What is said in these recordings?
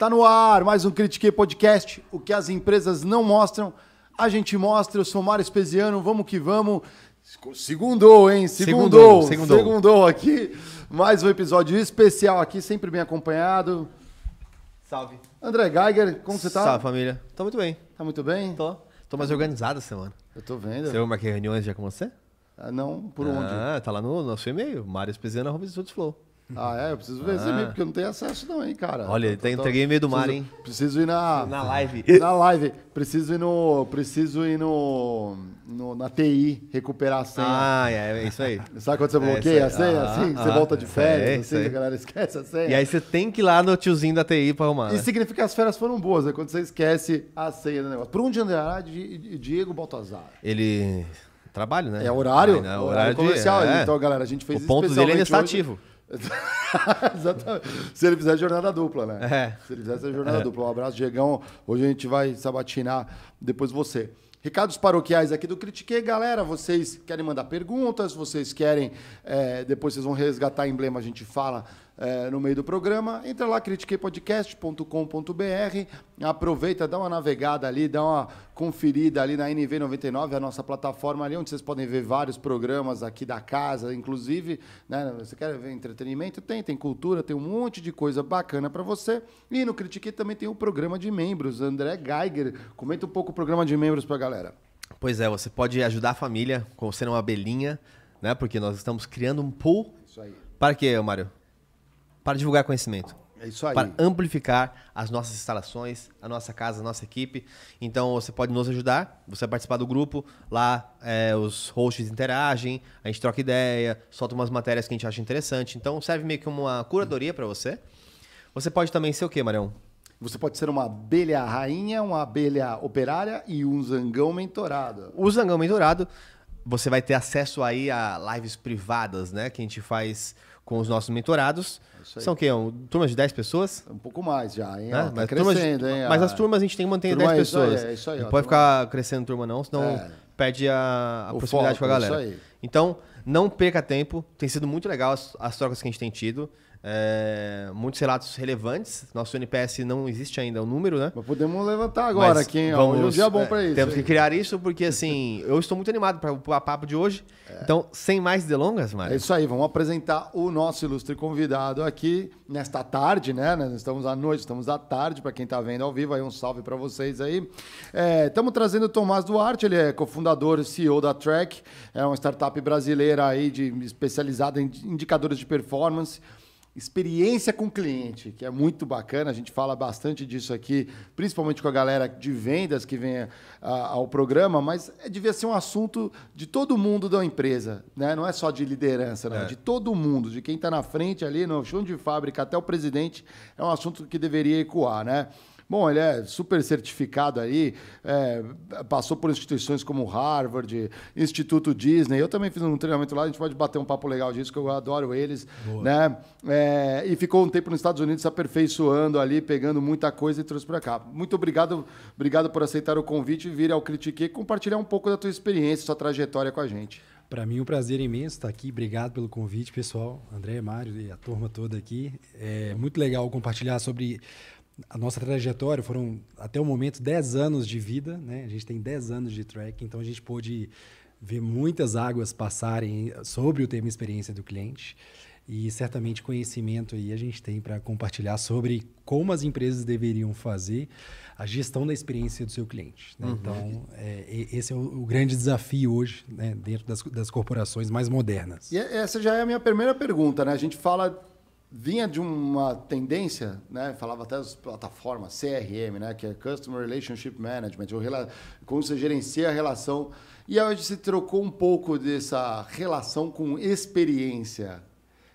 Tá no ar mais um Critiquei Podcast. O que as empresas não mostram, a gente mostra. Eu sou Mário Espesiano, vamos que vamos. Segundou, hein? Segundou. Segundou, segundou. segundou aqui. Mais um episódio especial aqui, sempre bem acompanhado. Salve. André Geiger, como você tá? Salve, família. Tô muito bem. Tá muito bem? Tô. Tô mais organizado essa semana. Eu tô vendo. Você marquei reuniões já com você? Ah, não, por ah, onde? Ah, tá lá no nosso e-mail, mariespesiano.com. Ah, é? Eu preciso ver ah. esse e-mail, porque eu não tenho acesso não, hein, cara. Olha, ele tá então, entreguei meio do mar, preciso, hein? Preciso ir na... Na live. Na live. Preciso ir no... Preciso ir no... no na TI, recuperar a senha. Ah, é, é isso aí. Sabe quando você é, bloqueia a senha, ah, assim? Ah, você ah, volta de é, férias, é, assim, a galera esquece a senha. E aí você tem que ir lá no tiozinho da TI pra arrumar. Isso né? significa que as férias foram boas, né? Quando você esquece a senha do negócio. Por onde andará ah, Diego Baltazar? Ele... Trabalho, né? É horário? Né? horário, horário de, comercial. É. Então, galera, a gente fez O ponto dele ainda é está hoje. ativo. Exatamente. Se ele fizer jornada dupla, né? É. Se ele fizer essa jornada é. dupla. Um abraço, Diegão. Hoje a gente vai sabatinar depois você. Recados paroquiais aqui do Critiquei, galera. Vocês querem mandar perguntas, vocês querem. É, depois vocês vão resgatar emblema, a gente fala é, no meio do programa, entra lá, critiquepodcast.com.br, aproveita, dá uma navegada ali, dá uma conferida ali na NV99, a nossa plataforma ali, onde vocês podem ver vários programas aqui da casa, inclusive, né, você quer ver entretenimento? Tem, tem cultura, tem um monte de coisa bacana para você. E no Critique também tem o um programa de membros, André Geiger, comenta um pouco o programa de membros para a galera. Pois é, você pode ajudar a família com ser uma abelhinha, né? Porque nós estamos criando um pool. Isso aí. Para quê, Mário? para divulgar conhecimento. É isso aí. Para amplificar as nossas instalações, a nossa casa, a nossa equipe. Então você pode nos ajudar, você participar do grupo, lá é, os hosts interagem, a gente troca ideia, solta umas matérias que a gente acha interessante. Então serve meio que uma curadoria para você. Você pode também ser o quê, Marião? Você pode ser uma abelha rainha, uma abelha operária e um zangão mentorado. O zangão mentorado, você vai ter acesso aí a lives privadas, né? Que a gente faz com os nossos mentorados. É São um Turmas de 10 pessoas? Um pouco mais já, hein? Né? Tá mas, crescendo, de, hein? mas as turmas a gente tem que manter 10 é pessoas. é isso aí, não ó, pode turma... ficar crescendo turma, não, senão é. perde a, a proximidade foco, com a é galera. Então, não perca tempo. Tem sido muito legal as, as trocas que a gente tem tido. É, muitos relatos relevantes. Nosso NPS não existe ainda o número, né? Mas podemos levantar agora Mas aqui, hein? Vamos, um dia bom para é, isso. Temos aí. que criar isso, porque assim, eu estou muito animado para o papo de hoje. É. Então, sem mais delongas, Mário. É isso aí, vamos apresentar o nosso ilustre convidado aqui nesta tarde, né? Nós estamos à noite, estamos à tarde, para quem está vendo ao vivo, aí um salve para vocês aí. É, estamos trazendo o Tomás Duarte, ele é cofundador e CEO da Track, é uma startup brasileira aí de, especializada em indicadores de performance experiência com cliente, que é muito bacana, a gente fala bastante disso aqui, principalmente com a galera de vendas que vem a, ao programa, mas é, devia ser um assunto de todo mundo da empresa, né? não é só de liderança, é, é. de todo mundo, de quem está na frente ali, no chão de fábrica até o presidente, é um assunto que deveria ecoar, né? Bom, ele é super certificado aí, é, passou por instituições como Harvard, Instituto Disney. Eu também fiz um treinamento lá, a gente pode bater um papo legal disso, que eu adoro eles. Boa. né? É, e ficou um tempo nos Estados Unidos se aperfeiçoando ali, pegando muita coisa e trouxe para cá. Muito obrigado, obrigado por aceitar o convite e vir ao Critique e compartilhar um pouco da tua experiência, sua trajetória com a gente. Para mim, um prazer imenso estar aqui. Obrigado pelo convite, pessoal. André, Mário e a turma toda aqui. É muito legal compartilhar sobre a nossa trajetória foram até o momento 10 anos de vida, né? A gente tem 10 anos de track, então a gente pôde ver muitas águas passarem sobre o tema experiência do cliente e certamente conhecimento aí a gente tem para compartilhar sobre como as empresas deveriam fazer a gestão da experiência do seu cliente. Né? Uhum. Então, é, esse é o, o, grande desafio hoje né? dentro das, das corporações mais modernas. E é, essa já é a minha primeira pergunta, né? A gente fala vinha de uma tendência, né? Falava até as plataformas CRM, né? Que é Customer Relationship Management, ou rela... como você gerencia a relação. E hoje você trocou um pouco dessa relação com experiência.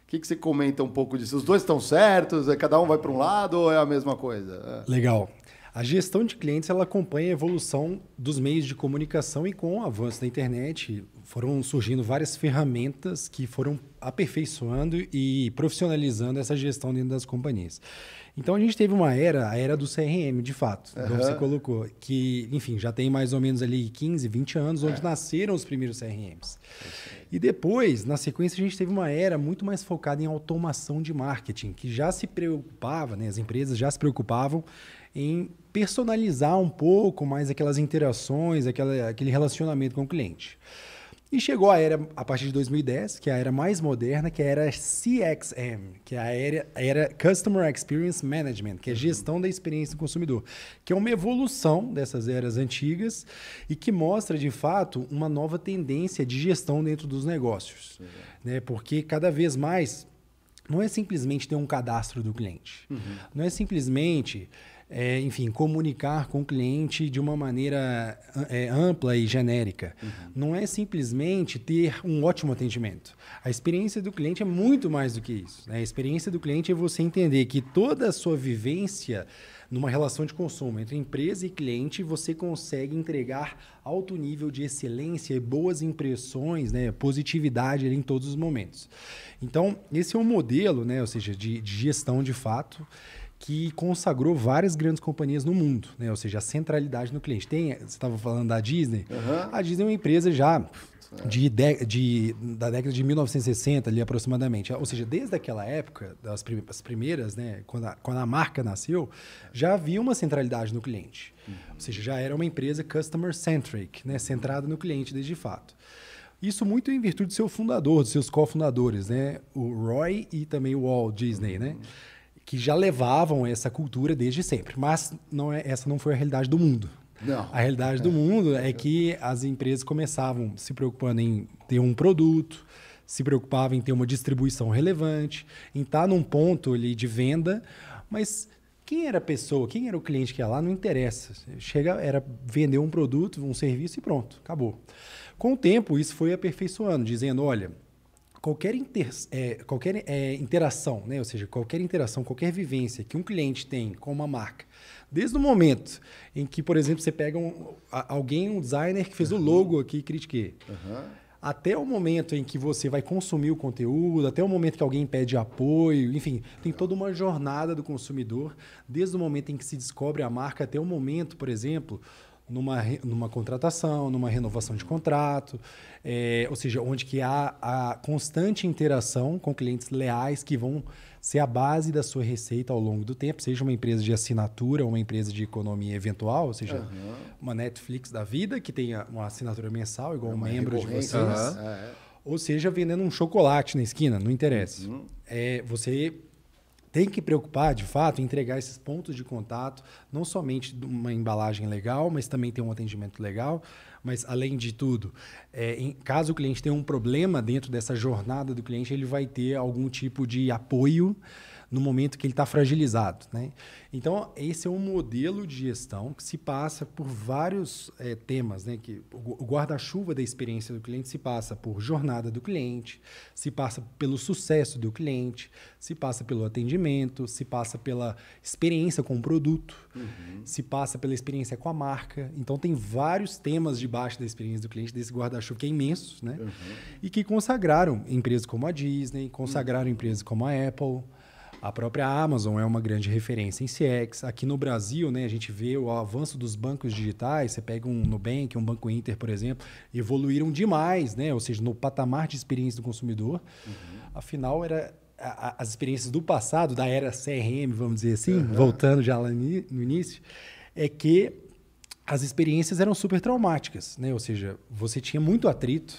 O que, que você comenta um pouco disso? Os dois estão certos? É, cada um vai para um lado ou é a mesma coisa? É. Legal. A gestão de clientes ela acompanha a evolução dos meios de comunicação e com o avanço da internet, foram surgindo várias ferramentas que foram aperfeiçoando e profissionalizando essa gestão dentro das companhias. Então a gente teve uma era, a era do CRM, de fato, uhum. como você colocou, que, enfim, já tem mais ou menos ali 15, 20 anos, onde é. nasceram os primeiros CRMs. E depois, na sequência, a gente teve uma era muito mais focada em automação de marketing, que já se preocupava, né, as empresas já se preocupavam em personalizar um pouco mais aquelas interações, aquela, aquele relacionamento com o cliente. E chegou a era, a partir de 2010, que é a era mais moderna, que é a era CXM, que é a era, a era Customer Experience Management, que é gestão da experiência do consumidor, que é uma evolução dessas eras antigas e que mostra, de fato, uma nova tendência de gestão dentro dos negócios. Né? Porque cada vez mais não é simplesmente ter um cadastro do cliente. Uhum. Não é simplesmente é, enfim, comunicar com o cliente de uma maneira é, ampla e genérica. Uhum. Não é simplesmente ter um ótimo atendimento. A experiência do cliente é muito mais do que isso. Né? A experiência do cliente é você entender que toda a sua vivência numa relação de consumo entre empresa e cliente, você consegue entregar alto nível de excelência e boas impressões, né, positividade em todos os momentos. Então, esse é um modelo, né, ou seja, de, de gestão de fato que consagrou várias grandes companhias no mundo, né? Ou seja, a centralidade no cliente. Tem, você estava falando da Disney. Uhum. A Disney é uma empresa já é. de, de, de, da década de 1960 ali aproximadamente. Ou seja, desde aquela época, das primeiras, né, quando a, quando a marca nasceu, já havia uma centralidade no cliente. Uhum. Ou seja, já era uma empresa customer-centric, né, centrada no cliente desde fato. Isso muito em virtude do seu fundador, dos seus cofundadores, né, o Roy e também o Walt Disney, uhum. né? que já levavam essa cultura desde sempre. Mas não é, essa não foi a realidade do mundo. Não. A realidade é. do mundo é que as empresas começavam se preocupando em ter um produto, se preocupavam em ter uma distribuição relevante, em estar tá num ponto ali de venda, mas quem era a pessoa, quem era o cliente que ia lá, não interessa. Chega, era vender um produto, um serviço e pronto, acabou. Com o tempo, isso foi aperfeiçoando, dizendo: olha, qualquer, inter, é, qualquer é, interação, né? ou seja, qualquer interação, qualquer vivência que um cliente tem com uma marca, desde o momento em que, por exemplo, você pega um, alguém, um designer que fez uhum. o logo aqui, critiquei. Uhum. Até o momento em que você vai consumir o conteúdo, até o momento que alguém pede apoio, enfim, tem toda uma jornada do consumidor, desde o momento em que se descobre a marca até o momento, por exemplo, numa, numa contratação, numa renovação de contrato, é, ou seja, onde que há a constante interação com clientes leais que vão ser a base da sua receita ao longo do tempo, seja uma empresa de assinatura, uma empresa de economia eventual, ou seja, uhum. uma Netflix da vida que tenha uma assinatura mensal igual é um membro de vocês, uhum. ou seja, vendendo um chocolate na esquina, não interessa. Uhum. É, você tem que preocupar, de fato, em entregar esses pontos de contato, não somente uma embalagem legal, mas também ter um atendimento legal. Mas, além de tudo, é, em, caso o cliente tenha um problema dentro dessa jornada do cliente, ele vai ter algum tipo de apoio no momento que ele está fragilizado. Né? Então, esse é um modelo de gestão que se passa por vários é, temas. Né? Que o guarda-chuva da experiência do cliente se passa por jornada do cliente, se passa pelo sucesso do cliente, se passa pelo atendimento, se passa pela experiência com o produto, uhum. se passa pela experiência com a marca. Então, tem vários temas debaixo da experiência do cliente, desse guarda-chuva que é imenso, né? Uhum. e que consagraram empresas como a Disney, consagraram uhum. empresas como a Apple. A própria Amazon é uma grande referência em CX. Aqui no Brasil, né, a gente vê o avanço dos bancos digitais. Você pega um Nubank, um Banco Inter, por exemplo, evoluíram demais, né? ou seja, no patamar de experiência do consumidor. Uhum. Afinal, era a, as experiências do passado, da era CRM, vamos dizer assim, uhum. voltando já lá no início, é que as experiências eram super traumáticas. Né? Ou seja, você tinha muito atrito.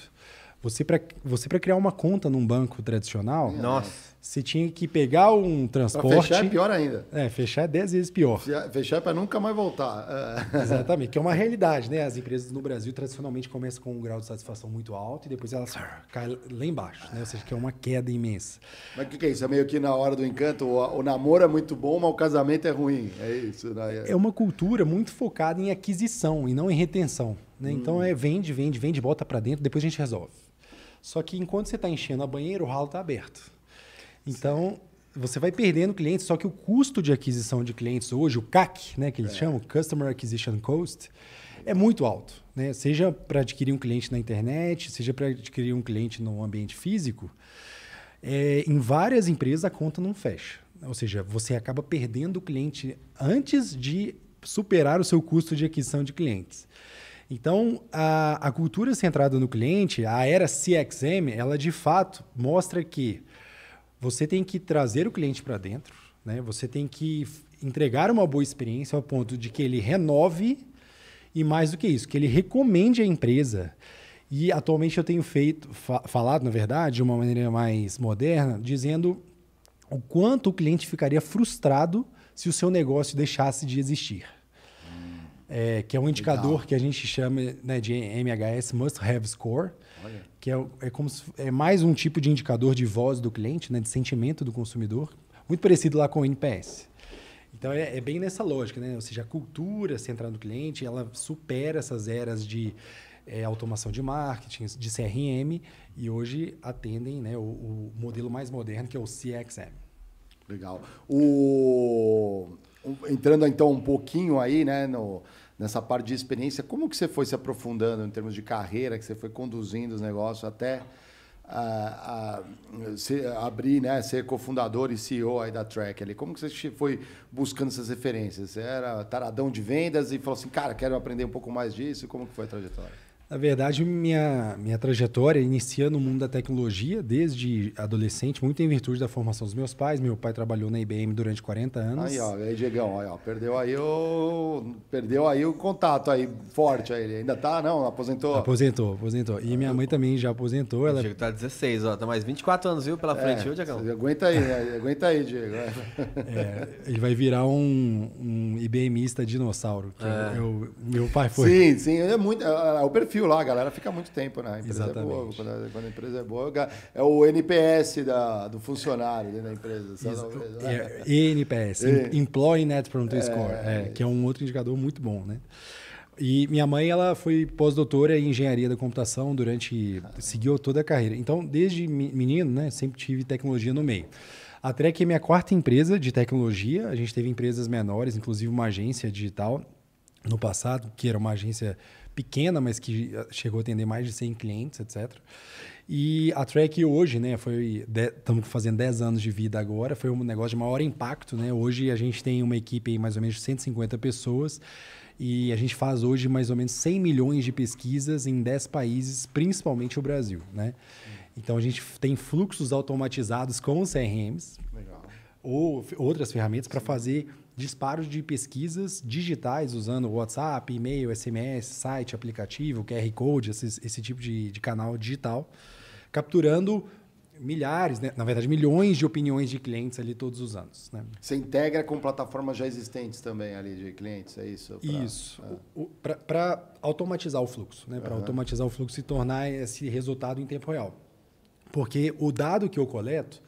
Você, para você criar uma conta num banco tradicional... Nossa! Você tinha que pegar um transporte. Pra fechar é pior ainda. É, fechar é 10 vezes pior. Fechar é para nunca mais voltar. É. Exatamente, que é uma realidade, né? As empresas no Brasil tradicionalmente começam com um grau de satisfação muito alto e depois elas caem lá embaixo, né? Ou seja, que é uma queda imensa. Mas o que, que, é isso? É meio que na hora do encanto, o, o, namoro é muito bom, mas o casamento é ruim. É isso, né? É uma cultura muito focada em aquisição e não em retenção. Né? Hum. Então é vende, vende, vende, bota para dentro, depois a gente resolve. Só que enquanto você está enchendo a banheira, o ralo está aberto. Então, você vai perdendo clientes, só que o custo de aquisição de clientes hoje, o CAC, né, que eles é. chamam, Customer Acquisition Cost, é muito alto. Né? Seja para adquirir um cliente na internet, seja para adquirir um cliente no ambiente físico, é, em várias empresas a conta não fecha. Ou seja, você acaba perdendo o cliente antes de superar o seu custo de aquisição de clientes. Então, a, a cultura centrada no cliente, a era CXM, ela de fato mostra que você tem que trazer o cliente para dentro, né? Você tem que entregar uma boa experiência ao ponto de que ele renove e mais do que isso, que ele recomende a empresa. E atualmente eu tenho feito fa falado, na verdade, de uma maneira mais moderna, dizendo o quanto o cliente ficaria frustrado se o seu negócio deixasse de existir. Hum, é, que é um indicador legal. que a gente chama né, de MHS Must Have Score, que é, é, como se, é mais um tipo de indicador de voz do cliente, né, de sentimento do consumidor, muito parecido lá com o NPS. Então é, é, bem nessa lógica, né? Ou seja, a cultura central do cliente ela supera essas eras de é, automação de marketing, de CRM e hoje atendem né, o, o, modelo mais moderno que é o CXM. Legal. O entrando então um pouquinho aí, né, no nessa parte de experiência, como que você foi se aprofundando em termos de carreira, que você foi conduzindo os negócios até ah, ah, se, abrir, né, ser cofundador e CEO aí da Track ali. Como que você foi buscando essas referências? Você era taradão de vendas e falou assim, cara, quero aprender um pouco mais disso. Como que foi a trajetória? Na verdade, minha, minha trajetória inicia no mundo da tecnologia desde adolescente, muito em virtude da formação dos meus pais. Meu pai trabalhou na IBM durante 40 anos. Aí, ó, aí Diegão, aí, ó, perdeu aí o perdeu aí o contato aí forte aí. Ele ainda tá, não, aposentou. Aposentou, aposentou. E minha mãe também já aposentou, ela Chega é tá 16, ó, tá mais 24 anos, viu, pela é, frente, é, viu, Diegão? Aguenta aí, né? aguenta aí, Diego. É, ele vai virar um, um IBMista dinossauro, que é. eu, meu pai foi. Sim, sim, é muito, é, é o perfil viu lá, a galera fica muito tempo, né? A empresa Exatamente. é boa. Quando a, quando a, empresa é boa, é o é NPS da, do funcionário dentro da empresa. Né? é, NPS, é. Employee Net Promoter é, Score, é, é que é um outro indicador muito bom, né? E minha mãe, ela foi pós-doutora em engenharia da computação durante. Ah. seguiu toda a carreira. Então, desde menino, né, sempre tive tecnologia no meio. A Trek é minha quarta empresa de tecnologia. A gente teve empresas menores, inclusive uma agência digital no passado, que era uma agência pequena, mas que eh, chegou a atender mais de 100 clientes, etc. E a Track hoje, né, foi estamos fazendo 10 anos de vida agora, foi um negócio de maior impacto, né? Hoje a gente tem uma equipe aí mais ou menos de 150 pessoas e a gente faz hoje mais ou menos 100 milhões de pesquisas em 10 países, principalmente o Brasil, né? Então a gente tem fluxos automatizados com CRMs Legal. ou outras ferramentas para fazer disparos de pesquisas digitais usando WhatsApp, e-mail, SMS, site, aplicativo, QR Code, esse, esse tipo de, de canal digital, capturando milhares, né? na verdade, milhões de opiniões de clientes ali todos os anos. Né? Você integra com plataformas já existentes também ali de clientes, é isso? Pra... isso. Ah. Para automatizar o fluxo, né? para uhum. automatizar o fluxo e tornar esse resultado em tempo real. Porque o dado que eu coleto,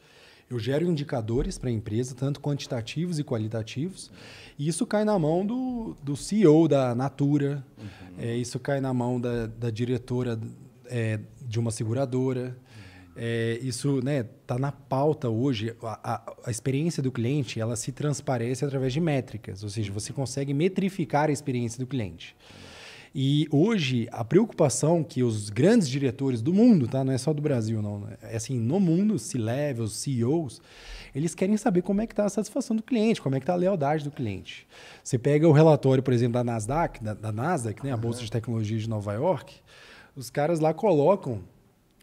eu gero indicadores para a empresa, tanto quantitativos e qualitativos, e isso cai na mão do, do CEO da Natura, uhum. é, isso cai na mão da, da diretora é, de uma seguradora. Uhum. É, isso né tá na pauta hoje a, a, a, experiência do cliente ela se transparece através de métricas ou seja você consegue metrificar a experiência do cliente e hoje, a preocupação que os grandes diretores do mundo, tá? não é só do Brasil, não, né? é assim, no mundo, c level CEOs, eles querem saber como é que está a satisfação do cliente, como é que está a lealdade do cliente. Você pega o relatório, por exemplo, da Nasdaq, da, da Nasdaq, né? a Bolsa de Tecnologia de Nova York, os caras lá colocam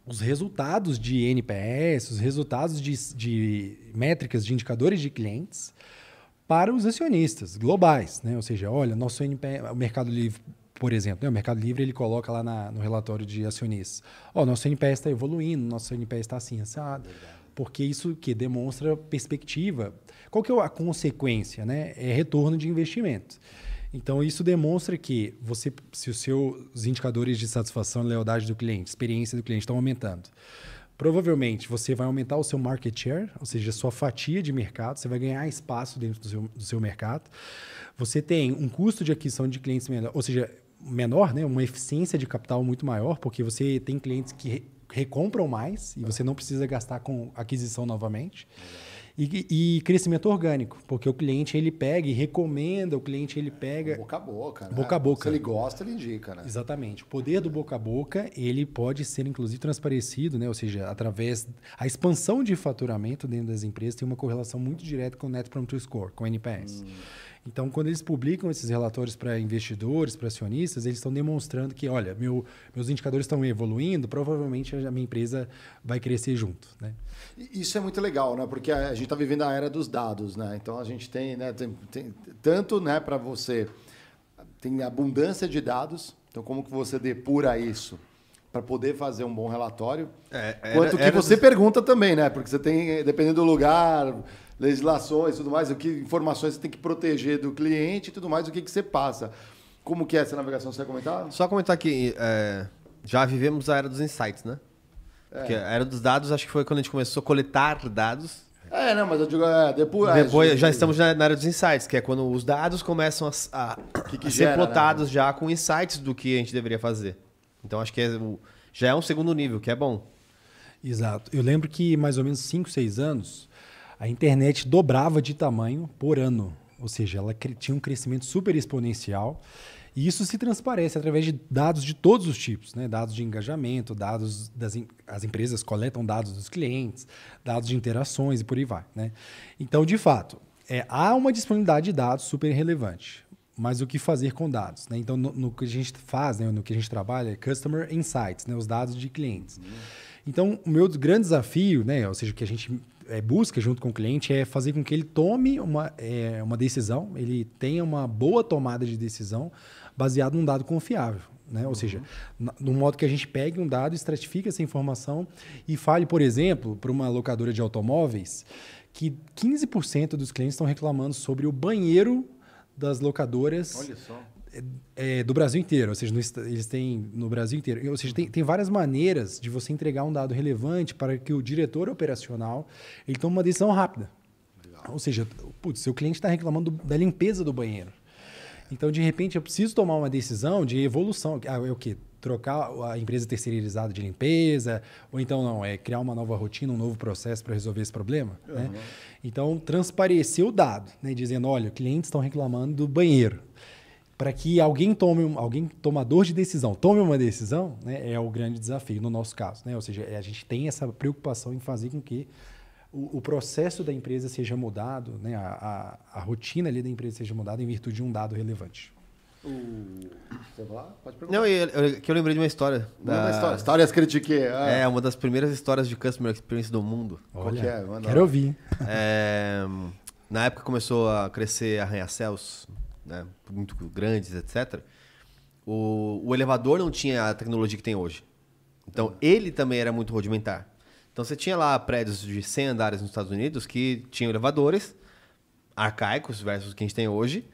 os resultados de NPS, os resultados de, de métricas de indicadores de clientes, para os acionistas globais, né? Ou seja, olha, nosso NPS, o Mercado Livre por exemplo, né? o Mercado Livre ele coloca lá na, no relatório de acionistas: Ó, oh, nosso NPS está evoluindo, nosso NPS está assim, assado. Porque isso que demonstra perspectiva. Qual que é a consequência? Né? É retorno de investimento. Então, isso demonstra que você, se os seus indicadores de satisfação e lealdade do cliente, experiência do cliente estão aumentando, provavelmente você vai aumentar o seu market share, ou seja, a sua fatia de mercado, você vai ganhar espaço dentro do seu, do seu mercado. Você tem um custo de aquisição de clientes menor, ou seja, menor, né? uma eficiência de capital muito maior, porque você tem clientes que recompram mais e você não precisa gastar com aquisição novamente. E, e, crescimento orgânico, porque o cliente ele pega e recomenda, o cliente ele pega. Boca a boca, né? Boca a boca. Se ele gosta, ele indica, né? Exatamente. O poder do boca a boca, ele pode ser inclusive transparecido, né? Ou seja, através. A expansão de faturamento dentro das empresas tem uma correlação muito direta com o Net Promoter Score, com o NPS. Hum. Então, quando eles publicam esses relatórios para investidores, para acionistas, eles estão demonstrando que, olha, meu, meus indicadores estão evoluindo, provavelmente a minha empresa vai crescer junto. Né? Isso é muito legal, né? porque a gente está vivendo a era dos dados. Né? Então, a gente tem, né, tem, tem tanto né, para você, tem abundância de dados, então como que você depura isso? para poder fazer um bom relatório. É, é era, Quanto que você pergunta também, né? Porque você tem, dependendo do lugar, legislações, tudo mais, o que informações você tem que proteger do cliente e tudo mais, o que, que você passa. Como que é essa navegação? Você quer comentar? Só comentar que é, já vivemos a era dos insights, né? É. Porque a era dos dados, acho que foi quando a gente começou a coletar dados. É, não, mas eu digo, é, depois... É, depois já estamos na, na, dos insights, que é quando os dados começam a, a, que que a gera, ser né? plotados né? já com insights do que a gente deveria fazer. Então, acho que é, já é um segundo nível, que é bom. Exato. Eu lembro que mais ou menos 5, 6 anos, a internet dobrava de tamanho por ano. Ou seja, ela tinha um crescimento super exponencial. E isso se transparece através de dados de todos os tipos, né? Dados de engajamento, dados das as empresas coletam dados dos clientes, dados de interações e por aí vai, né? Então, de fato, é, há uma disponibilidade de dados super relevante, mas o que fazer com dados? Né? Então, no, no, que a gente faz, né? no que a gente trabalha, é Customer Insights, né? os dados de clientes. Uhum. Então, o meu grande desafio, né? ou seja, que a gente é, busca junto com o cliente é fazer com que ele tome uma, é, uma decisão, ele tenha uma boa tomada de decisão baseado num dado confiável. Né? Ou uhum. seja, no modo que a gente pegue um dado, estratifique essa informação e fale, por exemplo, para uma locadora de automóveis que 15% dos clientes estão reclamando sobre o banheiro das locadoras é, é, do Brasil inteiro, ou seja, no, eles têm no Brasil inteiro. Ou seja, tem, tem várias maneiras de você entregar um dado relevante para que o diretor operacional ele tome uma decisão rápida. Legal. Ou seja, putz, seu cliente está reclamando do, da limpeza do banheiro. Então, de repente, eu preciso tomar uma decisão de evolução. Ah, é o quê? Trocar a empresa terceirizada de limpeza, ou então não, é criar uma nova rotina, um novo processo para resolver esse problema. Uhum. Né? Então, transparecer o dado, né? dizendo: olha, clientes estão reclamando do banheiro para que alguém tome, alguém tomador de decisão tome uma decisão, né, é o grande desafio no nosso caso, né? Ou seja, é, a gente tem essa preocupação em fazer com que o, o processo da empresa seja mudado, né, a, a, a, rotina ali da empresa seja mudada em virtude de um dado relevante. você vai lá? Pode perguntar. Não, eu, eu, que eu lembrei de uma história. Uma da... história. Histórias critiquei. Ah. É, uma das primeiras histórias de customer experience do mundo. Olha, Qual que é? quero ouvir. É, na época começou a crescer arranha-céus né, muito grandes, etc., o, o elevador não tinha a tecnologia que tem hoje. Então, uhum. ele também era muito rudimentar. Então, você tinha lá prédios de 100 andares nos Estados Unidos que tinham elevadores arcaicos versus que a gente tem hoje.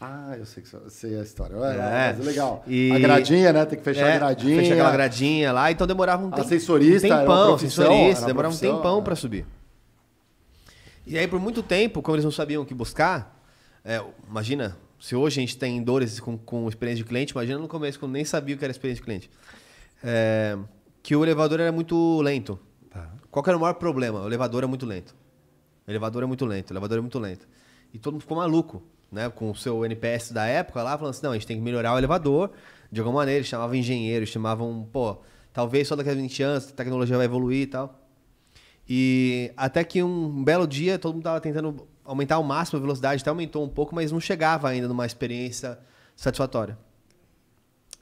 Ah, eu sei, que, sei a história. É, é. Mas é legal. E... A gradinha, né? Tem que fechar é, a gradinha. Fechar aquela gradinha lá. Então demorava um tempo. Assessorista, um tempão, assessorista. Demorava um tempão é. para subir. E aí, por muito tempo, como eles não sabiam o que buscar, é, imagina, se hoje a gente tem dores com, com experiência de cliente, imagina no começo, quando nem sabia o que era experiência de cliente. É, que o elevador era muito lento. Tá. Qual era o maior problema? O elevador é muito lento. O elevador é muito lento, o elevador é muito lento. E todo mundo ficou maluco, né? Com o seu NPS da época lá, falando assim, não, a gente tem que melhorar o elevador. De alguma maneira, eles chamavam engenheiros, chamavam, pô, talvez só daqui a 20 anos a tecnologia vai evoluir e tal. E até que um belo dia, todo mundo estava tentando aumentar ao máximo a velocidade, até aumentou um pouco, mas não chegava ainda numa experiência satisfatória.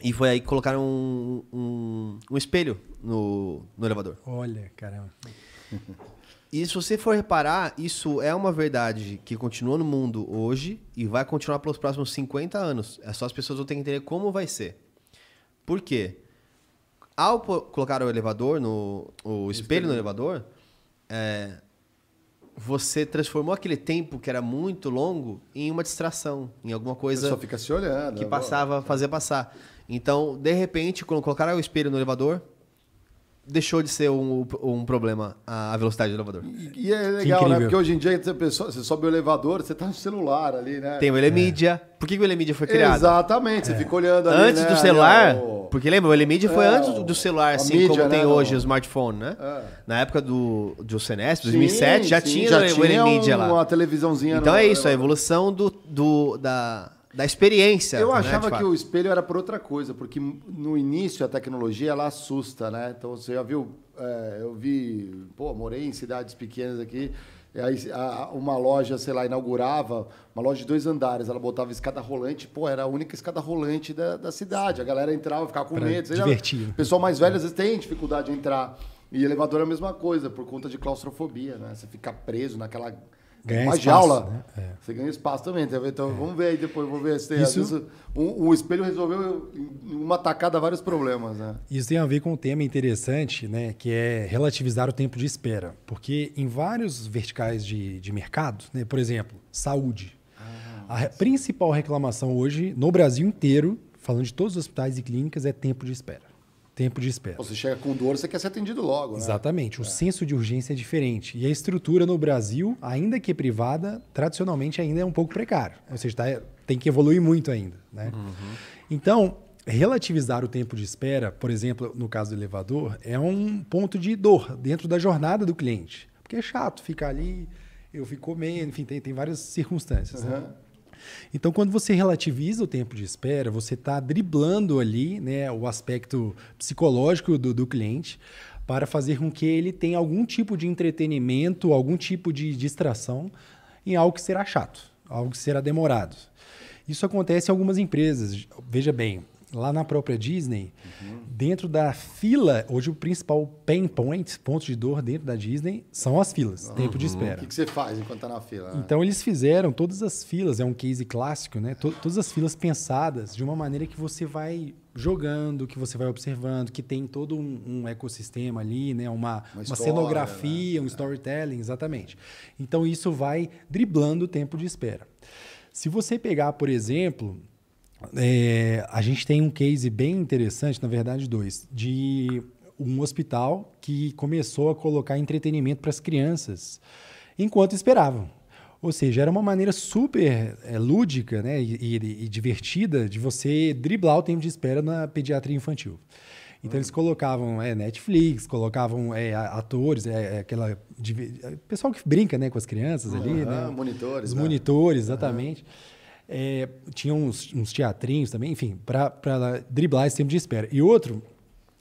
E foi aí que colocaram um, um, um espelho no, no elevador. Olha, caramba. E se você for reparar, isso é uma verdade que continua no mundo hoje e vai continuar pelos próximos 50 anos. É só as pessoas vão ter que entender como vai ser. Por quê? Ao colocar o elevador no o espelho, espelho no elevador, é, você transformou aquele tempo que era muito longo em uma distração, em alguma coisa. Só fica se olhando. Que é passava, é. fazia passar. Então, de repente, quando colocaram o espelho no elevador, deixou de ser um, um problema a velocidade do elevador. E, e é legal, né? Porque hoje em dia você, pessoa, você sobe o elevador, você tá no celular ali, né? Tem o Elemídia. É. Por que, que o Elemídia foi criado? Exatamente, você é. fica olhando ali, Antes né? do celular... Porque lembra, o Elemídia foi é, antes do celular, assim mídia, como né? tem hoje o smartphone, né? É. Na época do, do cnes 2007, sim, já sim, tinha já o Elemídia lá. uma televisãozinha. Então é isso, a evolução do, do da da experiência. Eu né, achava que o espelho era por outra coisa, porque no início a tecnologia ela assusta, né? Então você já viu, é, eu vi, pô, morei em cidades pequenas aqui, aí a, uma loja, sei lá, inaugurava, uma loja de dois andares, ela botava escada rolante, pô, era a única escada rolante da, da cidade. A galera entrava, ficava com pra medo. Divertido. O né? pessoal mais velho às é. vezes tem dificuldade de entrar. E elevador é a mesma coisa, por conta de claustrofobia, né? Você fica preso naquela ganha mais espaço, de aula, né? é. você ganha espaço também. Tá então é. vamos ver aí depois, vamos ver se Isso... Vezes, um, um, espelho resolveu uma tacada vários problemas. Né? Isso tem a ver com um tema interessante, né? Que é relativizar o tempo de espera. Porque em vários verticais de, de mercado, né? por exemplo, saúde. Ah, a principal reclamação hoje, no Brasil inteiro, falando de todos os hospitais e clínicas, é tempo de espera tempo de espera. Você chega com dor, você quer ser atendido logo. Né? Exatamente. O é. senso de urgência é diferente. E a estrutura no Brasil, ainda que privada, tradicionalmente ainda é um pouco precário. Ou seja, tá, é, tem que evoluir muito ainda. Né? Uhum. Então, relativizar o tempo de espera, por exemplo, no caso do elevador, é um ponto de dor dentro da jornada do cliente. Porque é chato ficar ali, eu fico comendo, enfim, tem, tem várias circunstâncias. Né? Uhum. Né? Então, quando você relativiza o tempo de espera, você está driblando ali né, o aspecto psicológico do, do cliente para fazer com que ele tenha algum tipo de entretenimento, algum tipo de distração em algo que será chato, algo que será demorado. Isso acontece em algumas empresas. Veja bem, lá na própria Disney, uhum. dentro da fila, hoje o principal pain point, ponto de dor dentro da Disney, são as filas, uhum. tempo de uhum. espera. O que, você faz enquanto está na fila? Né? Então eles fizeram todas as filas, é um case clássico, né? T todas as filas pensadas de uma maneira que você vai jogando, que você vai observando, que tem todo um, um ecossistema ali, né? uma, uma, história, uma cenografia, né? um é. storytelling, exatamente. Então isso vai driblando o tempo de espera. Se você pegar, por exemplo, é, a gente tem um case bem interessante, na verdade, dois, de um hospital que começou a colocar entretenimento para as crianças enquanto esperavam. Ou seja, era uma maneira super é, lúdica né, e, e, e, divertida de você driblar o tempo de espera na pediatria infantil. Então, hum. eles colocavam é, Netflix, colocavam é, atores, é, é aquela. É, pessoal que brinca né, com as crianças ali. né? Monitores. Os né? monitores, exatamente. Uhum. É, tinha uns, uns teatrinhos também, enfim, para driblar esse tempo de espera. E outro,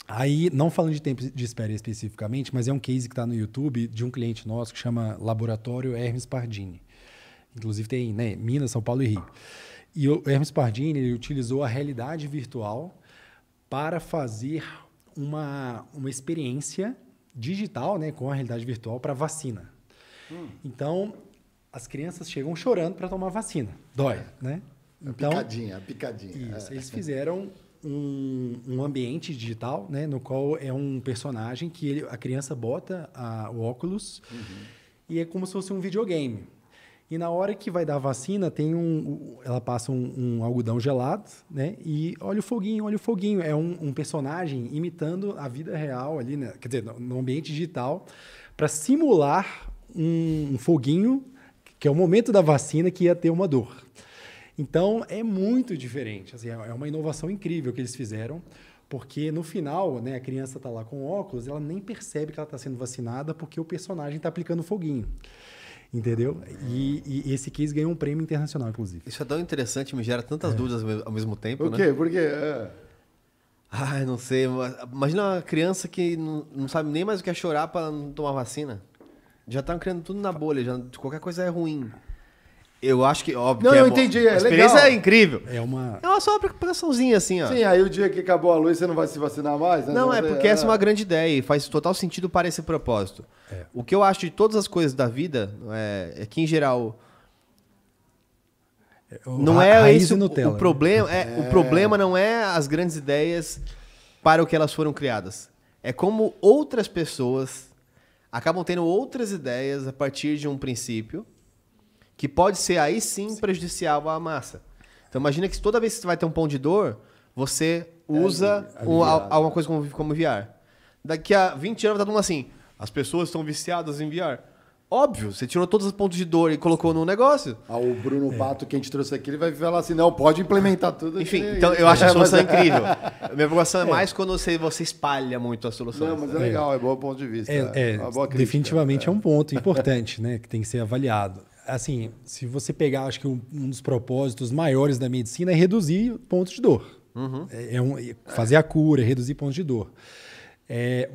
aí, não falando de tempo de espera especificamente, mas é um case que está no YouTube de um cliente nosso que chama Laboratório Hermes Pardini. Inclusive tem né, Minas, São Paulo e Rio. E o Hermes Pardini utilizou a realidade virtual para fazer uma, uma experiência digital né, com a realidade virtual para vacina. Hum. Então, as crianças chegam chorando para tomar vacina. Dói, né? Então, a picadinha, a picadinha. Isso, é. eles fizeram um, um, ambiente digital, né? No qual é um personagem que ele, a criança bota a, o óculos uhum. e é como se fosse um videogame. E na hora que vai dar a vacina, tem um, ela passa um, um algodão gelado, né? E olha o foguinho, olha o foguinho. É um, um personagem imitando a vida real ali, né? quer dizer, no, no ambiente digital, para simular um, um foguinho que é o momento da vacina que ia ter uma dor. Então é muito diferente, assim, é uma inovação incrível que eles fizeram, porque no final, né, a criança está lá com óculos, ela nem percebe que ela está sendo vacinada porque o personagem está aplicando foguinho. Entendeu? E, e, esse case ganhou um prêmio internacional, inclusive. Isso é tão interessante, me gera tantas é. dúvidas ao mesmo tempo. Por né? quê? Por quê? É. Ai, não sei. Imagina uma criança que não, não sabe nem mais o que é chorar para não tomar vacina. Já estão criando tudo na bolha, já, qualquer coisa é ruim. Eu acho que, óbvio. Não, que é eu é entendi. É a experiência legal. é incrível. É uma. É uma só preocupaçãozinha, assim, ó. Sim, aí o dia que acabou a luz, você não vai se vacinar mais, né? Não, não é porque é... essa é uma grande ideia e faz total sentido para esse propósito. É. O que eu acho de todas as coisas da vida é, é que, em geral. É, o não é isso. Nutella, o, né? problema. Né? É, O problema não é as grandes ideias para o que elas foram criadas. É como outras pessoas acabam tendo outras ideias a partir de um princípio que pode ser aí sim, sim. prejudicial à massa. Então imagina que toda vez que você vai ter um pão de dor, você é usa é, um, alguma coisa como, como VR. Daqui a 20 anos tá todo mundo assim, as pessoas estão viciadas em VR. Óbvio, você tirou todos os pontos de dor e colocou no negócio. Ah, o Bruno Pato, é. que a gente trouxe aqui, ele vai falar assim: não, pode implementar tudo. Enfim, aqui, então eu é. acho a solução é. incrível. A minha preocupação é. é, mais quando você, você espalha muito a solução Não, mas é, é. legal, é, bom ponto de vista. É, definitivamente é. um ponto importante, né, que tem que ser avaliado. Assim, se você pegar, acho que um, um dos propósitos maiores da medicina é reduzir pontos de dor. Uhum. É, um, fazer a cura, reduzir pontos de dor.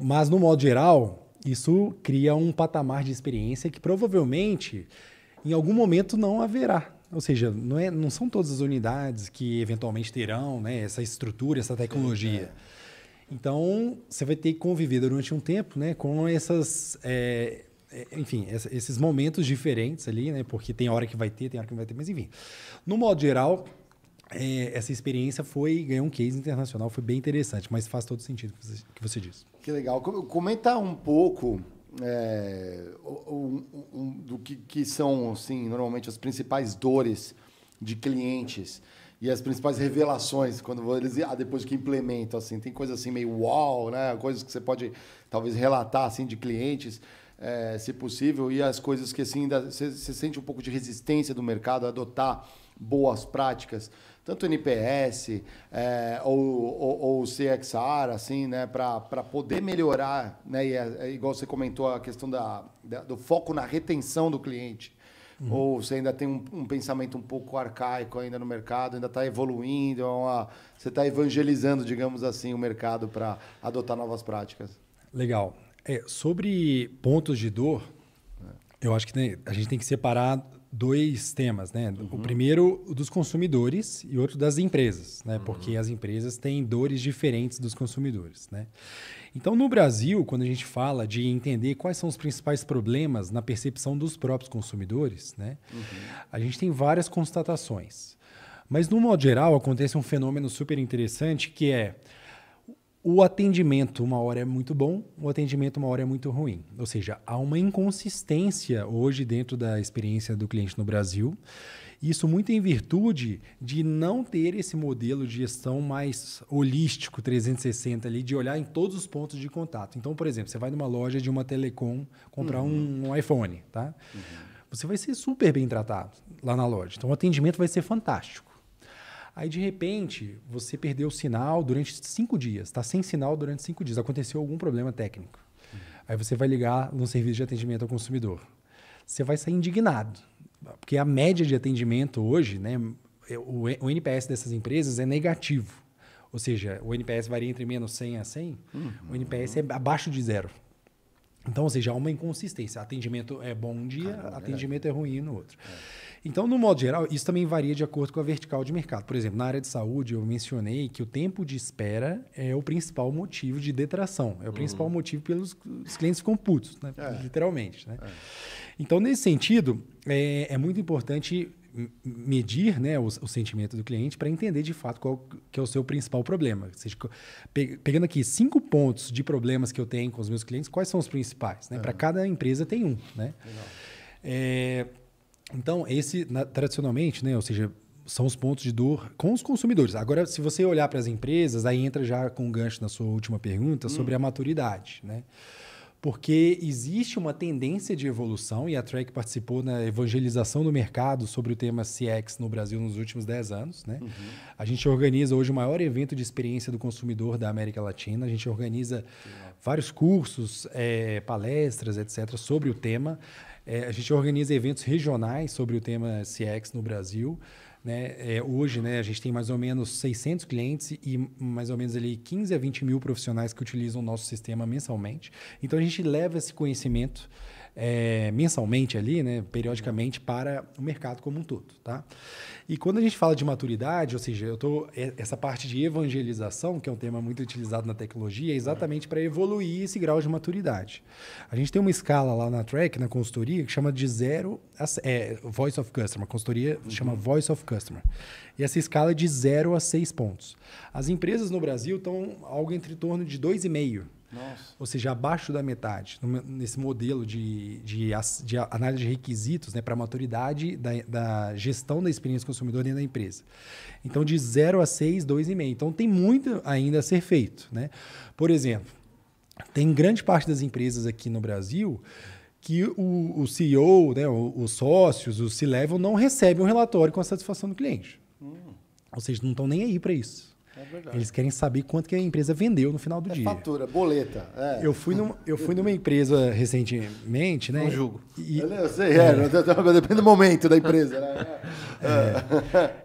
mas, no modo geral, isso cria um patamar de experiência que provavelmente em algum momento não haverá. Ou seja, não, é, não são todas as unidades que eventualmente terão né, essa estrutura, essa tecnologia. É. Então, você vai ter que conviver durante um tempo né, com essas, é, é enfim, esses momentos diferentes ali, né, porque tem hora que vai ter, tem hora que não vai ter, mas enfim. No modo geral, é, essa experiência foi ganhou um case internacional, foi bem interessante, mas faz todo sentido que você, que você disse. Que legal. Comenta um pouco é, um, um, do que, que, são, assim, normalmente as principais dores de clientes e as principais revelações quando eles ah, depois que implementam, assim, tem coisas assim meio uau, né? Coisas que você pode talvez relatar assim de clientes. É, se possível, e as coisas que assim, você sente um pouco de resistência do mercado a adotar boas práticas tanto NPS é, eh, ou, ou, ou CXR, assim, né, para poder melhorar, né, e é, é, igual você comentou a questão da, da, do foco na retenção do cliente. Uhum. Ou você ainda tem um, um, pensamento um pouco arcaico ainda no mercado, ainda está evoluindo, é uma, você está evangelizando, digamos assim, o mercado para adotar novas práticas. Legal. É, sobre pontos de dor, é. eu acho que tem, a gente tem que separar dois temas, né? Uhum. O primeiro dos consumidores e outro das empresas, né? Uhum. Porque as empresas têm dores diferentes dos consumidores, né? Então, no Brasil, quando a gente fala de entender quais são os principais problemas na percepção dos próprios consumidores, né? Uhum. A gente tem várias constatações. Mas, no modo geral, acontece um fenômeno super interessante que é o atendimento uma hora é muito bom, o atendimento uma hora é muito ruim. Ou seja, há uma inconsistência hoje dentro da experiência do cliente no Brasil. Isso muito em virtude de não ter esse modelo de gestão mais holístico 360 ali, de olhar em todos os pontos de contato. Então, por exemplo, você vai numa loja de uma telecom comprar uhum. um iPhone, tá? Uhum. Você vai ser super bem tratado lá na loja. Então, o atendimento vai ser fantástico. Aí, de repente, você perdeu o sinal durante cinco dias, está sem sinal durante cinco dias, aconteceu algum problema técnico. Uhum. Aí você vai ligar no serviço de atendimento ao consumidor. Você vai sair indignado, porque a média de atendimento hoje, né, é, o, NPS dessas empresas é negativo. Ou seja, o NPS varia entre menos 100 a 100, uhum. o NPS é abaixo de zero. Então, ou seja, há uma inconsistência. Atendimento é bom um dia, Caramba, é atendimento é, é ruim no outro. É. Então, no modo geral, isso também varia de acordo com a vertical de mercado. Por exemplo, na área de saúde, eu mencionei que o tempo de espera é o principal motivo de detração. É o uhum. principal motivo pelos os clientes ficam putos, né? é. literalmente. Né? É. Então, nesse sentido, é, é muito importante medir né, o, o, sentimento do cliente para entender de fato qual que é o seu principal problema. Seja, pe pegando aqui cinco pontos de problemas que eu tenho com os meus clientes, quais são os principais? Né? É. Para cada empresa tem um. Né? Legal. É, então, esse, na, tradicionalmente, né, ou seja, são os pontos de dor com os consumidores. Agora, se você olhar para as empresas, aí entra já com um gancho na sua última pergunta sobre hum. a maturidade, né? Porque existe uma tendência de evolução, e a Trek participou na evangelização do mercado sobre o tema CX no Brasil nos últimos 10 anos. Né? Uhum. A gente organiza hoje o maior evento de experiência do consumidor da América Latina. A gente organiza vários cursos, é, palestras, etc., sobre o tema. É, a gente organiza eventos regionais sobre o tema CX no Brasil. Né? É, hoje, né, a gente tem mais ou menos 600 clientes e mais ou menos ali 15 a 20 mil profissionais que utilizam o nosso sistema mensalmente. Então, a gente leva esse conhecimento é, mensalmente ali, né, periodicamente para o mercado como um todo, tá? E quando a gente fala de maturidade, ou seja, eu tô é, essa parte de evangelização, que é um tema muito utilizado na tecnologia, é exatamente para evoluir esse grau de maturidade. A gente tem uma escala lá na Track, na consultoria, que chama de zero a, é, Voice of Customer, a consultoria uhum. chama Voice of Customer. E essa escala é de zero a seis pontos. As empresas no Brasil estão algo entre torno de dois e meio nossa. Ou seja, abaixo da metade. Nesse modelo de, de, de análise de requisitos né, para a maturidade da, da, gestão da experiência do consumidor dentro da empresa. Então, de 0 a 6, 2,5. Então, tem muito ainda a ser feito. Né? Por exemplo, tem grande parte das empresas aqui no Brasil que o, o CEO, né, os sócios, o C-Level não recebem um relatório com a satisfação do cliente. Hum. Ou seja, não estão nem aí para isso. É Eles querem saber quanto que a empresa vendeu no final do é dia. Fatura, boleta. É. Eu, fui num, eu fui numa empresa recentemente, né? Não E, eu, sei, é, depende do momento da empresa. Né?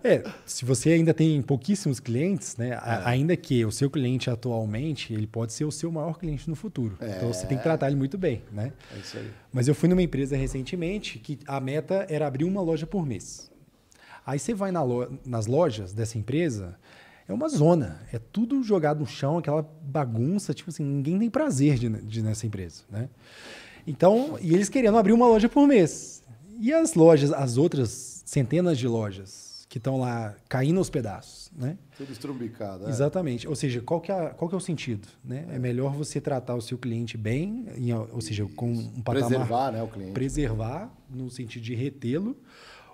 É. É, se você ainda tem pouquíssimos clientes, né? É. ainda que o seu cliente atualmente, ele pode ser o seu maior cliente no futuro. Então você tem que tratar ele muito bem, né? É isso aí. Mas eu fui numa empresa recentemente que a meta era abrir uma loja por mês. Aí você vai na lo nas lojas dessa empresa, é uma zona. É tudo jogado no chão, aquela bagunça, tipo assim, ninguém tem prazer de, né, de nessa empresa, né? Então, e eles querendo abrir uma loja por mês. E as lojas, as outras centenas de lojas que estão lá caindo aos pedaços, né? Tudo estrumbicado. É? Exatamente. Ou seja, qual que, é, qual que é o sentido? Né? É. é melhor você tratar o seu cliente bem, em, ou seja, com um patamar... Preservar, né, o cliente. Preservar, no sentido de retê-lo,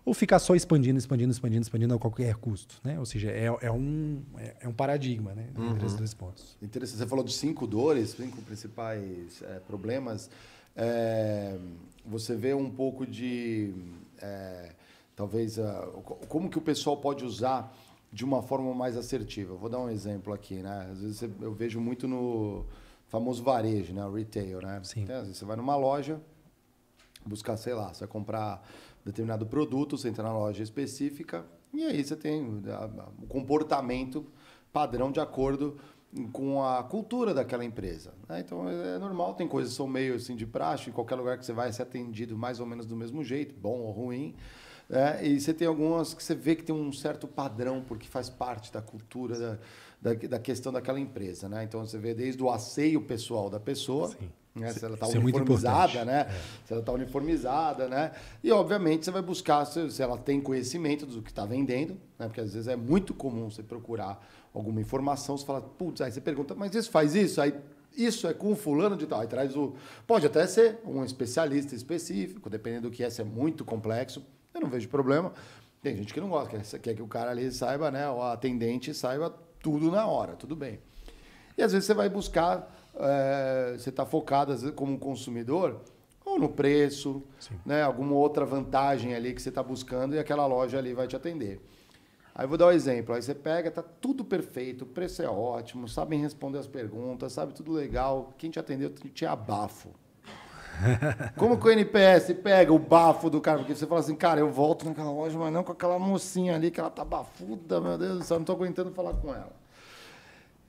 ou ficar só expandindo, expandindo, expandindo, expandindo a qualquer custo, né? Ou seja, é, é um, é, é um paradigma, né? Uhum. Entre esses dois pontos. Interessante. Você falou de cinco dores, cinco principais é, problemas. É, você vê um pouco de... Eh, talvez... Ah, como que o pessoal pode usar de uma forma mais assertiva? Vou dar um exemplo aqui, né? Às vezes eu vejo muito no famoso varejo, né? retail, né? Sim. Então, você vai numa loja buscar, sei lá, você vai comprar determinado produto, você entra na loja específica e aí você tem o comportamento padrão de acordo com a cultura daquela empresa. Né? Então é, é normal, tem coisas que são meio assim de praxe, em qualquer lugar que você vai ser atendido mais ou menos do mesmo jeito, bom ou ruim. Né? E você tem algumas que você vê que tem um certo padrão, porque faz parte da cultura, da, da, da questão daquela empresa. Né? Então você vê desde o asseio pessoal da pessoa. Sim né? Se ela está é uniformizada, é né? É. Se ela está uniformizada, né? E, obviamente, você vai buscar se, se ela tem conhecimento do que está vendendo, né? Porque às vezes é muito comum você procurar alguma informação, você fala, putz, aí você pergunta, mas isso faz isso? Aí isso é com fulano de tal. Aí traz o. Pode até ser um especialista específico, dependendo do que é, se é muito complexo. Eu não vejo problema. Tem gente que não gosta, quer, quer que o cara ali saiba, né? O atendente saiba tudo na hora, tudo bem. E às vezes você vai buscar é, você está focado como um consumidor ou no preço, né? alguma outra vantagem ali que você está buscando e aquela loja ali vai te atender. Aí vou dar um exemplo. Aí você pega, tá tudo perfeito, o preço é ótimo, sabem responder as perguntas, sabe tudo legal. Quem te atendeu te abafo. Como que o NPS pega o bafo do cara? Porque você fala assim, cara, eu volto naquela loja, mas não com aquela mocinha ali que ela tá bafuda, meu Deus do céu, não tô aguentando falar com ela.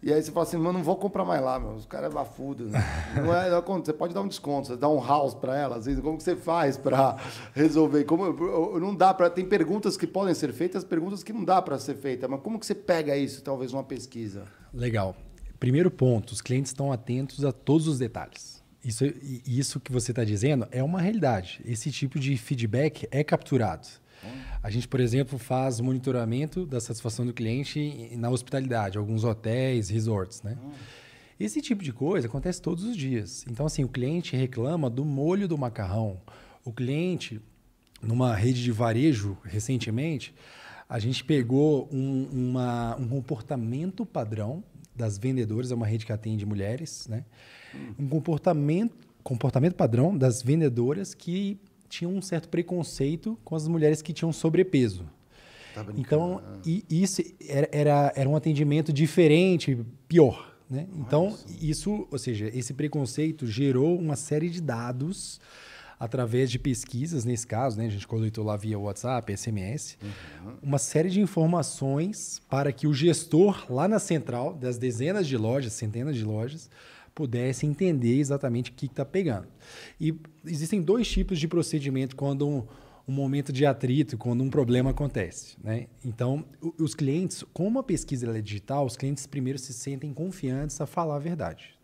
E aí você fala assim, mano, não vou comprar mais lá, meu. Os caras é bafudo, né? Não é, é você pode dar um desconto, você dá um house para ela, às vezes, como que você faz para resolver? Como não dá para tem perguntas que podem ser feitas, perguntas que não dá para ser feita, mas como que você pega isso talvez numa pesquisa? Legal. Primeiro ponto, os clientes estão atentos a todos os detalhes. Isso, isso que você está dizendo é uma realidade. Esse tipo de feedback é capturado. A gente, por exemplo, faz monitoramento da satisfação do cliente na hospitalidade, alguns hotéis, resorts, né? Esse tipo de coisa acontece todos os dias. Então, assim, o cliente reclama do molho do macarrão. O cliente, numa rede de varejo recentemente, a gente pegou um, uma, um comportamento padrão das vendedoras, é uma rede que atende mulheres, né? Um comportamento, comportamento padrão das vendedoras que tinha um certo preconceito com as mulheres que tinham sobrepeso. Tá então, né? e, isso era, era, era, um atendimento diferente, pior. Né? Então, isso, ou seja, esse preconceito gerou uma série de dados através de pesquisas, nesse caso, né? a gente coletou lá via WhatsApp, SMS, uhum. uma série de informações para que o gestor lá na central, das dezenas de lojas, centenas de lojas, pudesse entender exatamente o que está pegando. E existem dois tipos de procedimento quando um, um momento de atrito, quando um problema acontece. Né? Então, os clientes, como a pesquisa é digital, os clientes primeiro se sentem confiantes a falar a verdade.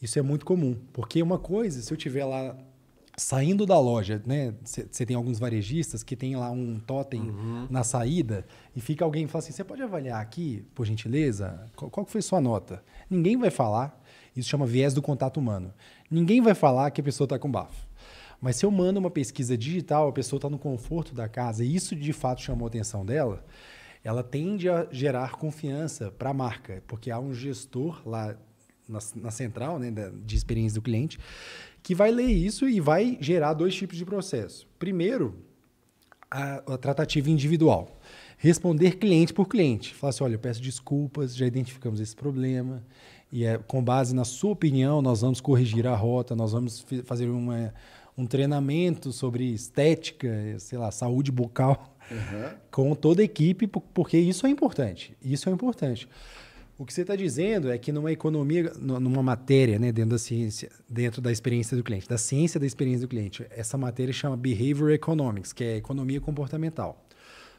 Isso é muito comum, porque uma coisa, se eu tiver lá saindo da loja, né? Você tem alguns varejistas que tem lá um totem uhum. na saída e fica alguém e fala assim: você pode avaliar aqui, por gentileza, qual, qual foi sua nota? Ninguém vai falar. Isso chama viés do contato humano. Ninguém vai falar que a pessoa está com bafo. Mas se eu mando uma pesquisa digital, a pessoa está no conforto da casa e isso de fato chamou a atenção dela, ela tende a gerar confiança para a marca, porque há um gestor lá na, na central né, de experiência do cliente que vai ler isso e vai gerar dois tipos de processo. Primeiro, a, a tratativa individual. Responder cliente por cliente. Falar assim: olha, eu peço desculpas, já identificamos esse problema, e é, com base na sua opinião, nós vamos corrigir a rota, nós vamos fazer uma, um treinamento sobre estética, sei lá, saúde bucal, uhum. com toda a equipe, porque isso é importante. Isso é importante. O que você está dizendo é que numa economia, numa matéria, né, dentro da ciência, dentro da experiência do cliente, da ciência da experiência do cliente, essa matéria chama Behavior Economics, que é economia comportamental.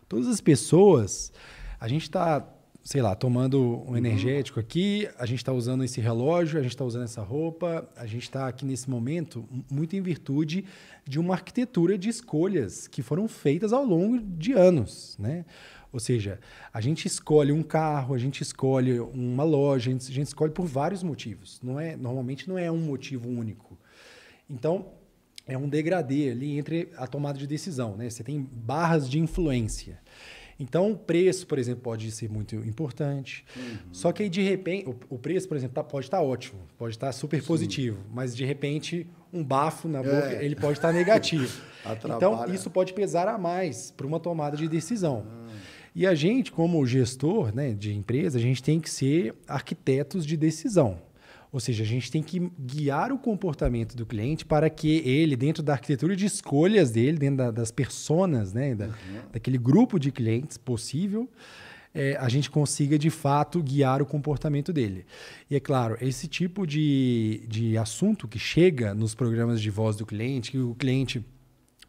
Todas as pessoas, a gente está sei lá, tomando um uhum. energético aqui, a gente está usando esse relógio, a gente está usando essa roupa, a gente está aqui nesse momento muito em virtude de uma arquitetura de escolhas que foram feitas ao longo de anos, né? Ou seja, a gente escolhe um carro, a gente escolhe uma loja, a gente, a gente escolhe por vários motivos. Não é, normalmente não é um motivo único. Então, é um degradê ali entre a tomada de decisão, né? Você tem barras de influência. Então, o preço, por exemplo, pode ser muito importante. Uhum. Só que aí, de repente, o, o preço, por exemplo, tá, pode estar tá ótimo, pode estar tá super Sim. positivo, mas de repente, um bafo na boca, é. ele pode estar tá negativo. então, isso pode pesar a mais para uma tomada de decisão. Uhum. E a gente, como gestor né, de empresa, a gente tem que ser arquitetos de decisão. Ou seja, a gente tem que guiar o comportamento do cliente para que ele, dentro da arquitetura de escolhas dele, dentro da, das personas, né, da, uhum. daquele grupo de clientes possível, é, a gente consiga de fato guiar o comportamento dele. E é claro, esse tipo de, de assunto que chega nos programas de voz do cliente, que o cliente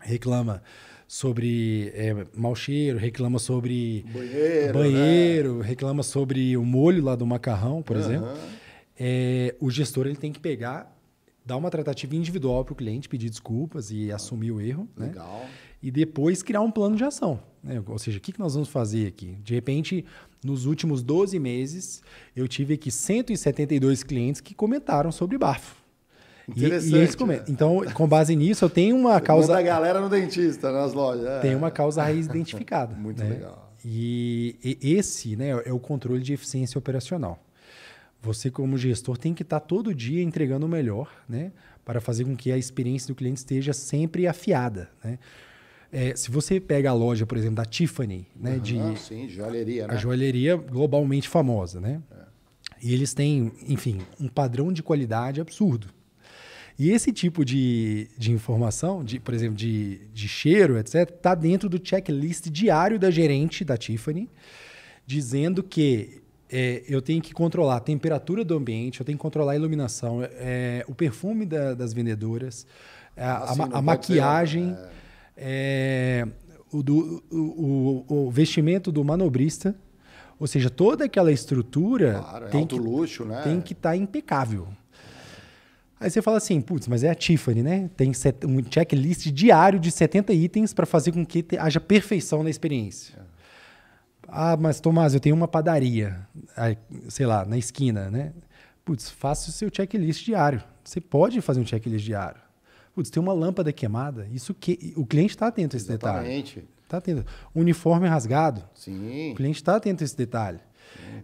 reclama sobre é, mau cheiro, reclama sobre banheiro, né? banheiro né? reclama sobre o molho lá do macarrão, por uhum. exemplo é, o gestor ele tem que pegar, dar uma tratativa individual para o cliente, pedir desculpas e ah, assumir o erro. Né? Legal. Né? E depois criar um plano de ação. Né? Ou seja, o que, que nós vamos fazer aqui? De repente, nos últimos 12 meses, eu tive aqui 172 clientes que comentaram sobre bafo. E, e, Né? Então, com base nisso, eu tenho uma causa. Manda a galera no dentista, nas lojas. É. Tem uma causa raiz identificada. Muito né? legal. E, e, esse né, é o controle de eficiência operacional. Você, como gestor, tem que estar tá todo dia entregando o melhor, né? Para fazer com que a experiência do cliente esteja sempre afiada, né? É, se você pega a loja, por exemplo, da Tiffany, né? Uhum, de, sim, joalheria, né? A joalheria globalmente famosa, né? É. E eles têm, enfim, um padrão de qualidade absurdo. E esse tipo de, de informação, de, por exemplo, de, de cheiro, etc., está dentro do checklist diário da gerente da Tiffany, dizendo que é, eu tenho que controlar a temperatura do ambiente, eu tenho que controlar a iluminação, é, o perfume da, das vendedoras, a, assim, a, a maquiagem, né? é, o, do, o, o, o vestimento do manobrista. Ou seja, toda aquela estrutura claro, é tem, que, luxo, né? tem que estar tá impecável. Aí você fala assim, putz, mas é a Tiffany, né? Tem set, um checklist diário de 70 itens para fazer com que te, haja perfeição na experiência. Ah, mas Tomás, eu tenho uma padaria, sei lá, na esquina, né? Putz, faça o seu checklist diário. Você pode fazer um checklist diário. Putz, tem uma lâmpada queimada. Isso que o cliente está atento a esse Exatamente. detalhe. Está atento. Uniforme rasgado. Sim. O cliente está atento a esse detalhe.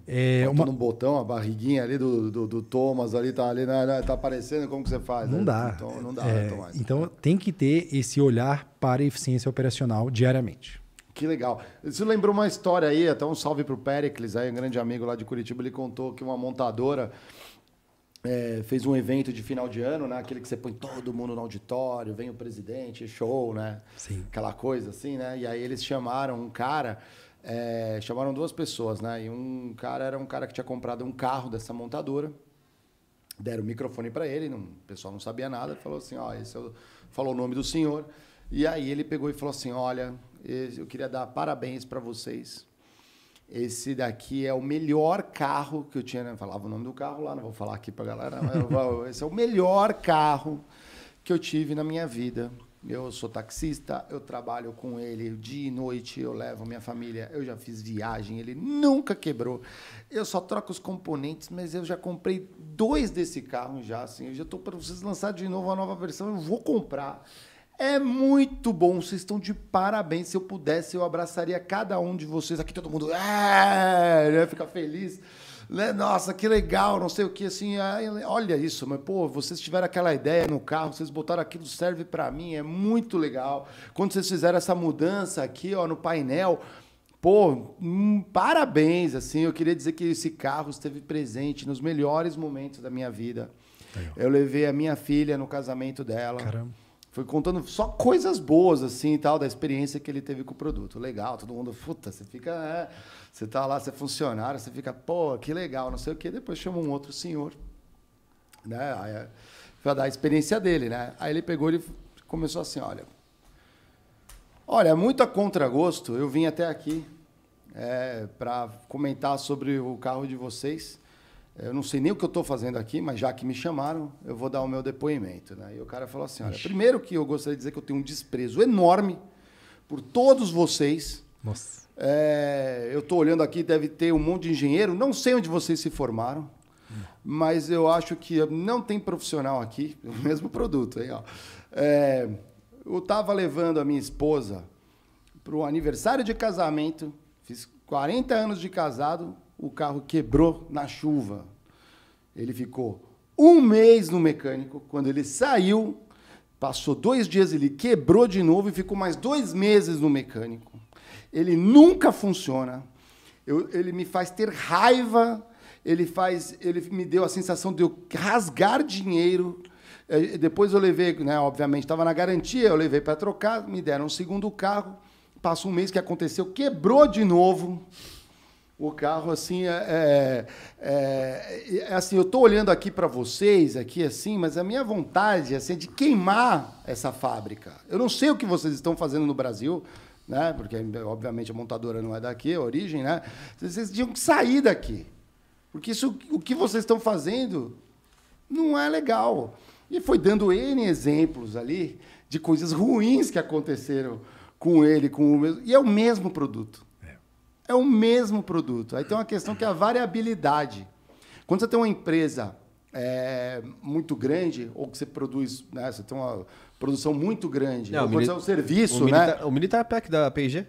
É, uma... um botão, a barriguinha ali do, do, do Thomas ali tá ali está né, né, tá aparecendo, como que você faz? Não né? dá. Então, não dá, né, é, né, Então tem que ter esse olhar para a eficiência operacional diariamente. Que legal. Você lembrou uma história aí, até um salve para o Pericles, aí, um grande amigo lá de Curitiba, ele contou que uma montadora é, fez um evento de final de ano, né? Aquele que você põe todo mundo no auditório, vem o presidente, show, né? Sim. Aquela coisa assim, né? E aí eles chamaram um cara, é, chamaram duas pessoas, né? E um cara era um cara que tinha comprado um carro dessa montadora, deram o microfone para ele, não, o pessoal não sabia nada, falou assim, ó, esse é o, falou o nome do senhor. E aí ele pegou e falou assim, olha, eu queria dar parabéns para vocês. Esse daqui é o melhor carro que eu tinha. Né? falava o nome do carro lá, não vou falar aqui para galera. esse é o melhor carro que eu tive na minha vida. Eu sou taxista, eu trabalho com ele dia e noite, eu levo minha família, eu já fiz viagem, ele nunca quebrou. Eu só troco os componentes, mas eu já comprei dois desse carro já, assim. Eu já estou para vocês lançar de novo a nova versão, eu vou comprar. É muito bom, vocês estão de parabéns. Se eu pudesse, eu abraçaria cada um de vocês. Aqui todo mundo é, né, fica feliz. Né? Nossa, que legal, não sei o que, assim, ah, olha isso, mas pô, vocês tiveram aquela ideia no carro, vocês botaram aquilo, serve para mim, é muito legal. Quando vocês fizeram essa mudança aqui, ó, no painel, Pô, hum, parabéns, assim, eu queria dizer que esse carro esteve presente nos melhores momentos da minha vida. eu levei a minha filha no casamento dela. Caramba foi contando só coisas boas, assim, e tal, da experiência que ele teve com o produto. Legal, todo mundo, puta, você fica. É, você tá lá, você é funcionário, você fica, pô, que legal, não sei o quê. Depois chama um outro senhor, né? Aí, pra dar a experiência dele, né? Aí ele pegou e começou assim, olha. Olha, muito a contragosto, eu vim até aqui é, para comentar sobre o carro de vocês eu não sei nem o que eu estou fazendo aqui, mas já que me chamaram, eu vou dar o meu depoimento. Né? E o cara falou assim: olha, primeiro que eu gostaria de dizer que eu tenho um desprezo enorme por todos vocês. Nossa. É, eu estou olhando aqui, deve ter um monte de engenheiro, não sei onde vocês se formaram, hum. mas eu acho que não tem profissional aqui, o mesmo produto. Aí, ó. É, eu estava levando a minha esposa para o aniversário de casamento, fiz 40 anos de casado, o carro quebrou na chuva. Ele ficou um mês no mecânico. Quando ele saiu, passou dois dias, ele quebrou de novo e ficou mais dois meses no mecânico. Ele nunca funciona. Eu, ele me faz ter raiva. Ele faz, ele me deu a sensação de eu rasgar dinheiro. É, depois eu levei, né, obviamente, estava na garantia, eu levei para trocar, me deram um segundo carro. Passou um mês que aconteceu, quebrou de novo. O carro, assim, é, é, é, é assim, eu estou olhando aqui para vocês, aqui assim, mas a minha vontade assim, é de queimar essa fábrica. Eu não sei o que vocês estão fazendo no Brasil, né? Porque obviamente a montadora não é daqui, é a origem, né? Vocês tinham que sair daqui. Porque isso, o que vocês estão fazendo não é legal. E foi dando N exemplos ali de coisas ruins que aconteceram com ele, com o mesmo. E é o mesmo produto. É o mesmo produto. Aí tem uma questão que é a variabilidade. Quando você tem uma empresa é, muito grande, ou que você produz, né, você tem uma produção muito grande, Não, ou quando você é um serviço, o né? Militar, o Militar Pack da P&G.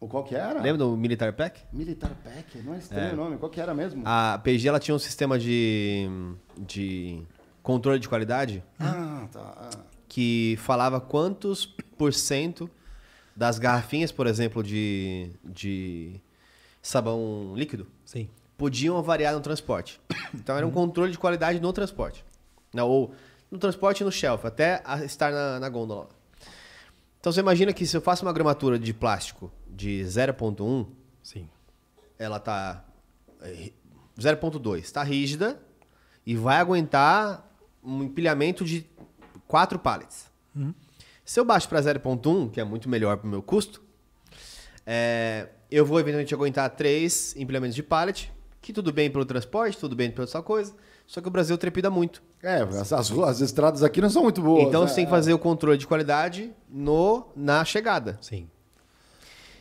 O qual que era? Lembra do Militar Pack? Militar Pack? Não é estranho é. o nome. Qual que era mesmo? A PG ela tinha um sistema de, de controle de qualidade ah, tá. Ah. que falava quantos por cento das garrafinhas, por exemplo, de, de sabão líquido, Sim. podiam variar no transporte. Então era um controle de qualidade no transporte. não? Né? ou no transporte e no shelf, até estar na, na gôndola. Então você imagina que se eu faço uma gramatura de plástico de 0.1, Sim. ela tá 0.2, é, está rígida e vai aguentar um empilhamento de quatro pallets. Uhum. Se eu baixo para 0.1, que é muito melhor para o meu custo, é, eu vou eventualmente aguentar três implementos de pallet, que tudo bem pelo transporte, tudo bem pela sua coisa, só que o Brasil trepida muito. É, as, as, as estradas aqui não são muito boas. Então né? você tem que fazer o controle de qualidade no, na chegada. Sim.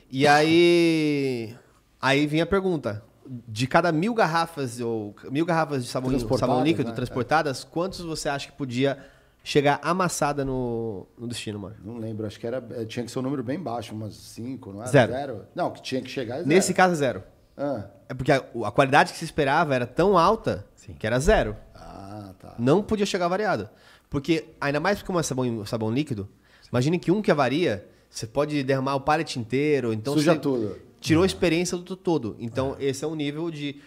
E aí. Aí vem a pergunta. De cada mil garrafas ou mil garrafas de sabão, sabão líquido né? É. transportadas, quantos você acha que podia chegar amassada no, no destino, mano? Não lembro, acho que era, eh, tinha que ser um número bem baixo, umas 5, não era? Zero. zero. Não, que tinha que chegar zero. Nesse caso, zero. Ah. É porque a, a, qualidade que se esperava era tão alta Sim. que era zero. Ah, tá. Não podia chegar variado. Porque, ainda mais porque é sabão, sabão líquido, Sim. imagine que um que avaria, você pode derramar o pallet inteiro. Então Suja tudo. Tirou a uhum. experiência do todo. Então, ah. esse é um nível de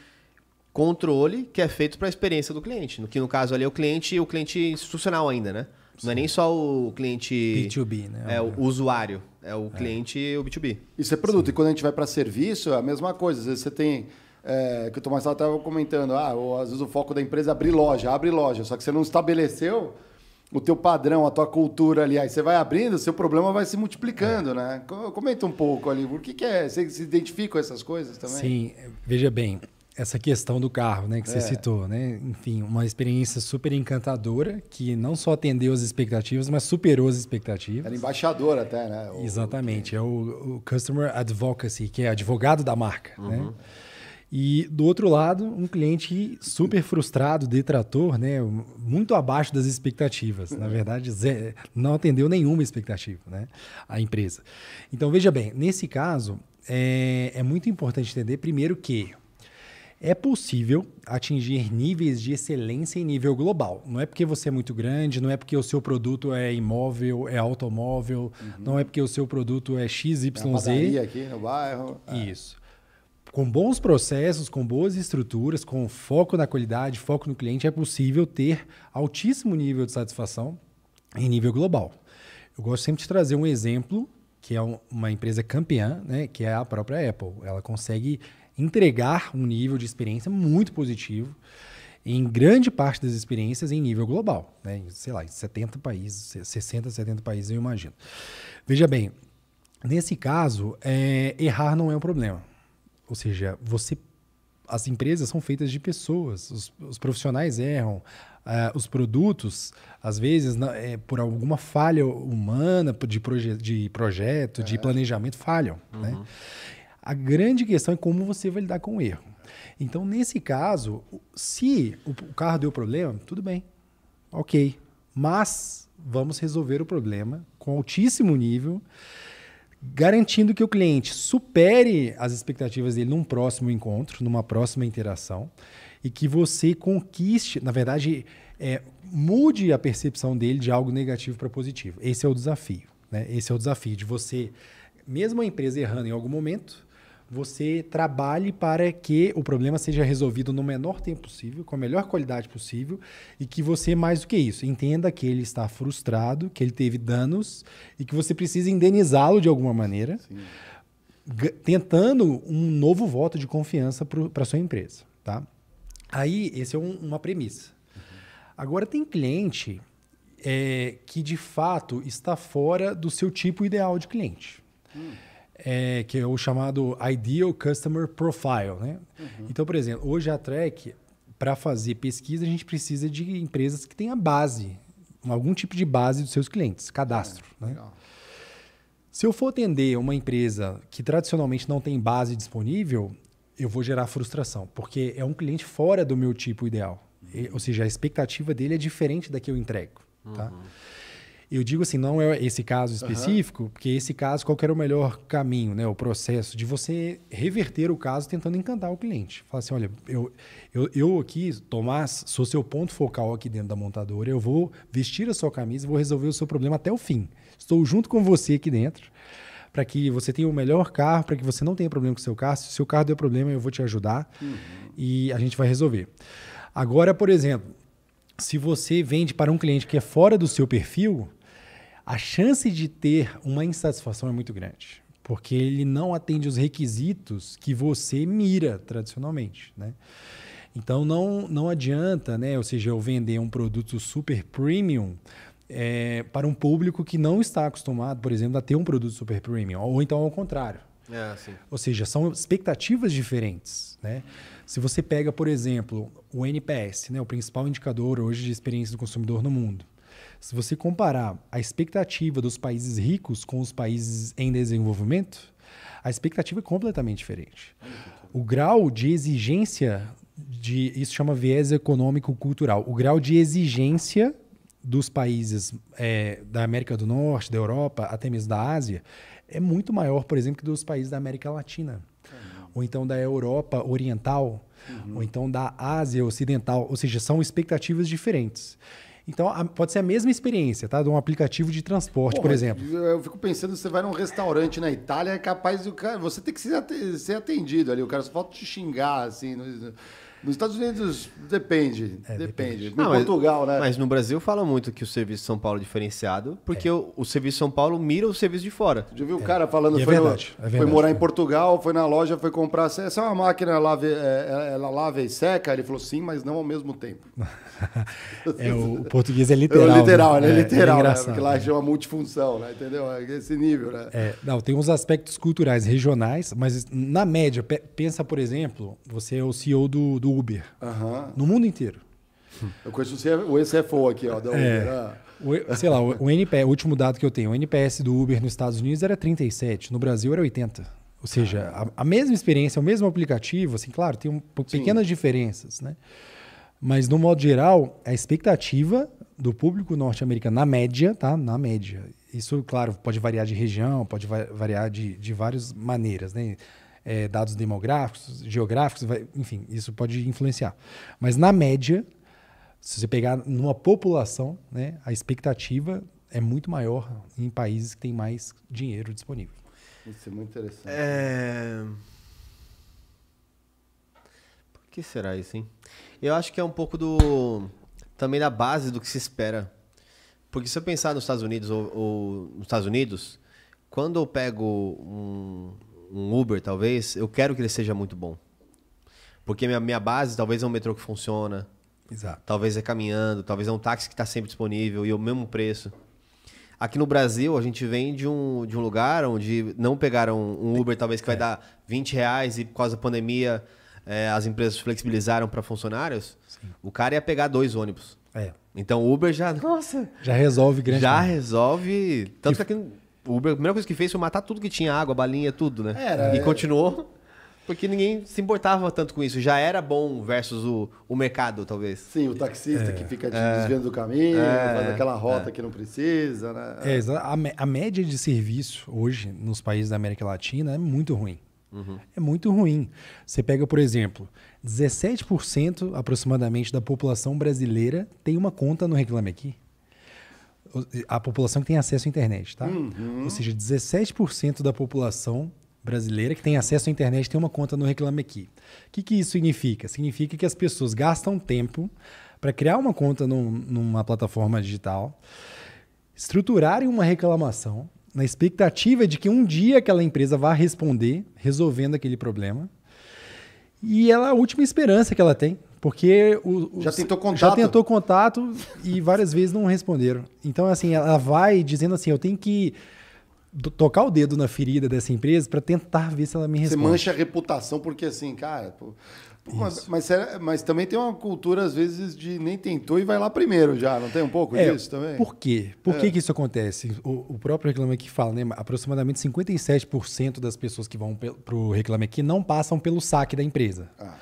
controle que é feito para a experiência do cliente. No que no caso ali é o cliente, o cliente institucional ainda, né? Sim. Não é nem só o cliente B2B, né? É o é. usuário, é o é. cliente o B2B. Isso é produto. Sim. E quando a gente vai para serviço, é a mesma coisa. Às vezes você tem é, que o Tomás estava comentando, ah, ou às vezes o foco da empresa é abrir loja, abre loja, só que você não estabeleceu o teu padrão, a tua cultura ali, aí você vai abrindo, seu problema vai se multiplicando, é. né? Comenta um pouco ali, por que, que é? Você se identifica com essas coisas também? Sim, veja bem, essa questão do carro, né, que você é. citou, né? Enfim, uma experiência super encantadora que não só atendeu as expectativas, mas superou as expectativas. Era embaixador até, né? O, Exatamente, o... é o, o, customer advocacy, que é advogado da marca, né? uhum. né? E do outro lado, um cliente super frustrado, detrator, né? Muito abaixo das expectativas. Na uhum. verdade, não atendeu nenhuma expectativa, né? A empresa. Então, veja bem, nesse caso, é, é muito importante entender, primeiro, que é possível atingir níveis de excelência em nível global. Não é porque você é muito grande, não é porque o seu produto é imóvel, é automóvel, uhum. não é porque o seu produto é XYZ. Tem é uma aqui no bairro. É. Isso. Com bons processos, com boas estruturas, com foco na qualidade, foco no cliente, é possível ter altíssimo nível de satisfação em nível global. Eu gosto sempre de trazer um exemplo que é uma empresa campeã, né, que é a própria Apple. Ela consegue entregar um nível de experiência muito positivo em grande parte das experiências em nível global, né? sei lá, em 70 países, 60, 70 países, eu imagino. Veja bem, nesse caso, é, errar não é um problema. Ou seja, você, as empresas são feitas de pessoas, os, os profissionais erram, é, os produtos, às vezes, é, por alguma falha humana de, proje de projeto, é. de planejamento, falham. Né? Uhum. Né? A grande questão é como você vai lidar com o erro. Então, nesse caso, se o carro deu problema, tudo bem, ok. Mas vamos resolver o problema com altíssimo nível, garantindo que o cliente supere as expectativas dele num próximo encontro, numa próxima interação, e que você conquiste, na verdade, é, mude a percepção dele de algo negativo para positivo. Esse é o desafio. Né? Esse é o desafio de você, mesmo a empresa errando em algum momento, você trabalhe para que o problema seja resolvido no menor tempo possível, com a melhor qualidade possível, e que você, mais do que isso, entenda que ele está frustrado, que ele teve danos e que você precisa indenizá-lo de alguma maneira, tentando um novo voto de confiança para sua empresa. Tá? Aí, essa é um, uma premissa. Uhum. Agora, tem cliente é, que, de fato, está fora do seu tipo ideal de cliente. Hum é, que é o chamado Ideal Customer Profile. Né? Uhum. Então, por exemplo, hoje a Trek, para fazer pesquisa, a gente precisa de empresas que tenham base, algum tipo de base dos seus clientes, cadastro. É, né? Se eu for atender uma empresa que tradicionalmente não tem base disponível, eu vou gerar frustração, porque é um cliente fora do meu tipo ideal. Uhum. ou seja, a expectativa dele é diferente da que eu entrego. Tá? Uhum. Tá? Eu digo assim, não é esse caso específico, uhum. porque esse caso, qual era o melhor caminho, né? O processo de você reverter o caso tentando encantar o cliente. Falar assim, olha, eu, eu, eu aqui, Tomás, sou seu ponto focal aqui dentro da montadora, eu vou vestir a sua camisa e vou resolver o seu problema até o fim. Estou junto com você aqui dentro para que você tenha o melhor carro, para que você não tenha problema com o seu carro. Se o seu carro deu problema, eu vou te ajudar uhum. e a gente vai resolver. Agora, por exemplo, se você vende para um cliente que é fora do seu perfil, a chance de ter uma insatisfação é muito grande, porque ele não atende os requisitos que você mira tradicionalmente, né? Então não, não adianta, né? Ou seja, eu vender um produto super premium é, para um público que não está acostumado, por exemplo, a ter um produto super premium, ou então ao contrário. É, ou seja, são expectativas diferentes, né? Se você pega, por exemplo, o NPS, né, o principal indicador hoje de experiência do consumidor no mundo, se você comparar a expectativa dos países ricos com os países em desenvolvimento, a expectativa é completamente diferente. O grau de exigência de isso chama viés econômico cultural. O grau de exigência dos países é, da América do Norte, da Europa, até mesmo da Ásia, é muito maior, por exemplo, que dos países da América Latina, uhum. ou então da Europa Oriental, uhum. ou então da Ásia Ocidental. Ou seja, são expectativas diferentes. Então, a, pode ser a mesma experiência, tá? De um aplicativo de transporte, Porra, por exemplo. Eu, eu, fico pensando, você vai num restaurante na Itália, é capaz o cara. Você tem que ser atendido ali. O cara só falta te xingar, assim. No, nos Estados Unidos depende, é, depende. depende. Não, Portugal, mas, né? Mas no Brasil fala muito que o serviço São Paulo é diferenciado, porque é. o, o, serviço São Paulo mira o serviço de fora. Já viu o cara falando, é foi, verdade, no, verdade, é foi morar em Portugal, foi na loja, foi comprar, essa é uma máquina lave, é, é, ela lava e seca? Ele falou sim, mas não ao mesmo tempo. é, o, português é literal. Né? É literal, né? é, literal, né? porque lá né? chama multifunção, né? entendeu? É esse nível, né? não, tem uns aspectos culturais regionais, mas na média, pensa, por exemplo, você é o CEO do, do do Uber. Uhum. No mundo inteiro. Eu conheço o SFO aqui, ó, da é. Uber. É, o, sei lá, o, NPS, o último dado que eu tenho, o NPS do Uber nos Estados Unidos era 37, no Brasil era 80. Ou seja, a, a, mesma experiência, o mesmo aplicativo, assim, claro, tem um, pequenas Sim. diferenças, né? Mas, no modo geral, a expectativa do público norte-americano, na média, tá? Na média. Isso, claro, pode variar de região, pode variar de, de várias maneiras, né? é, dados demográficos, geográficos, vai, enfim, isso pode influenciar. Mas na média, se você pegar numa população, né, a expectativa é muito maior em países que têm mais dinheiro disponível. Isso é muito interessante. É... Por que será isso, hein? Eu acho que é um pouco do também da base do que se espera. Porque se eu pensar nos Estados Unidos ou, ou nos Estados Unidos, quando eu pego um, um Uber, talvez, eu quero que ele seja muito bom. Porque minha, minha base talvez é um metrô que funciona. Exato. Talvez é caminhando, talvez é um táxi que está sempre disponível e o mesmo preço. Aqui no Brasil, a gente vem de um, de um lugar onde não pegaram um Uber, talvez que vai é. dar 20 reais e por causa da pandemia é, as empresas flexibilizaram para funcionários. Sim. O cara ia pegar dois ônibus. É. Então o Uber já. Nossa! Já resolve grande. Já resolve. Tanto que, que aqui o Uber, a primeira coisa que fez foi matar tudo que tinha, água, balinha, tudo, né? Era, e é... continuou porque ninguém se importava tanto com isso. Já era bom versus o, o mercado, talvez. Sim, o taxista é. que fica é. desviando do caminho, é. faz aquela é. rota que não precisa, né? É, a, a média de serviço hoje nos países da América Latina é muito ruim. Uhum. É muito ruim. Você pega, por exemplo, 17% aproximadamente da população brasileira tem uma conta no Reclame Aqui a população que tem acesso à internet, tá? Uhum. Ou seja, 17% da população brasileira que tem acesso à internet tem uma conta no Reclame Aqui. O que, que isso significa? Significa que as pessoas gastam tempo para criar uma conta num, numa plataforma digital, estruturarem uma reclamação na expectativa de que um dia aquela empresa vá responder resolvendo aquele problema. E ela é a última esperança que ela tem porque o, já tentou contato. Já tentou contato e várias vezes não responderam. Então, assim, ela vai dizendo assim: eu tenho que tocar o dedo na ferida dessa empresa para tentar ver se ela me responde. Você mancha a reputação, porque assim, cara. Pô, mas, mas, mas, também tem uma cultura, às vezes, de nem tentou e vai lá primeiro já, não tem um pouco é, disso também? Por quê? Por é. que, que isso acontece? O, o, próprio Reclame Aqui fala, né? Aproximadamente 57% das pessoas que vão para o Reclame Aqui não passam pelo saque da empresa. Ah.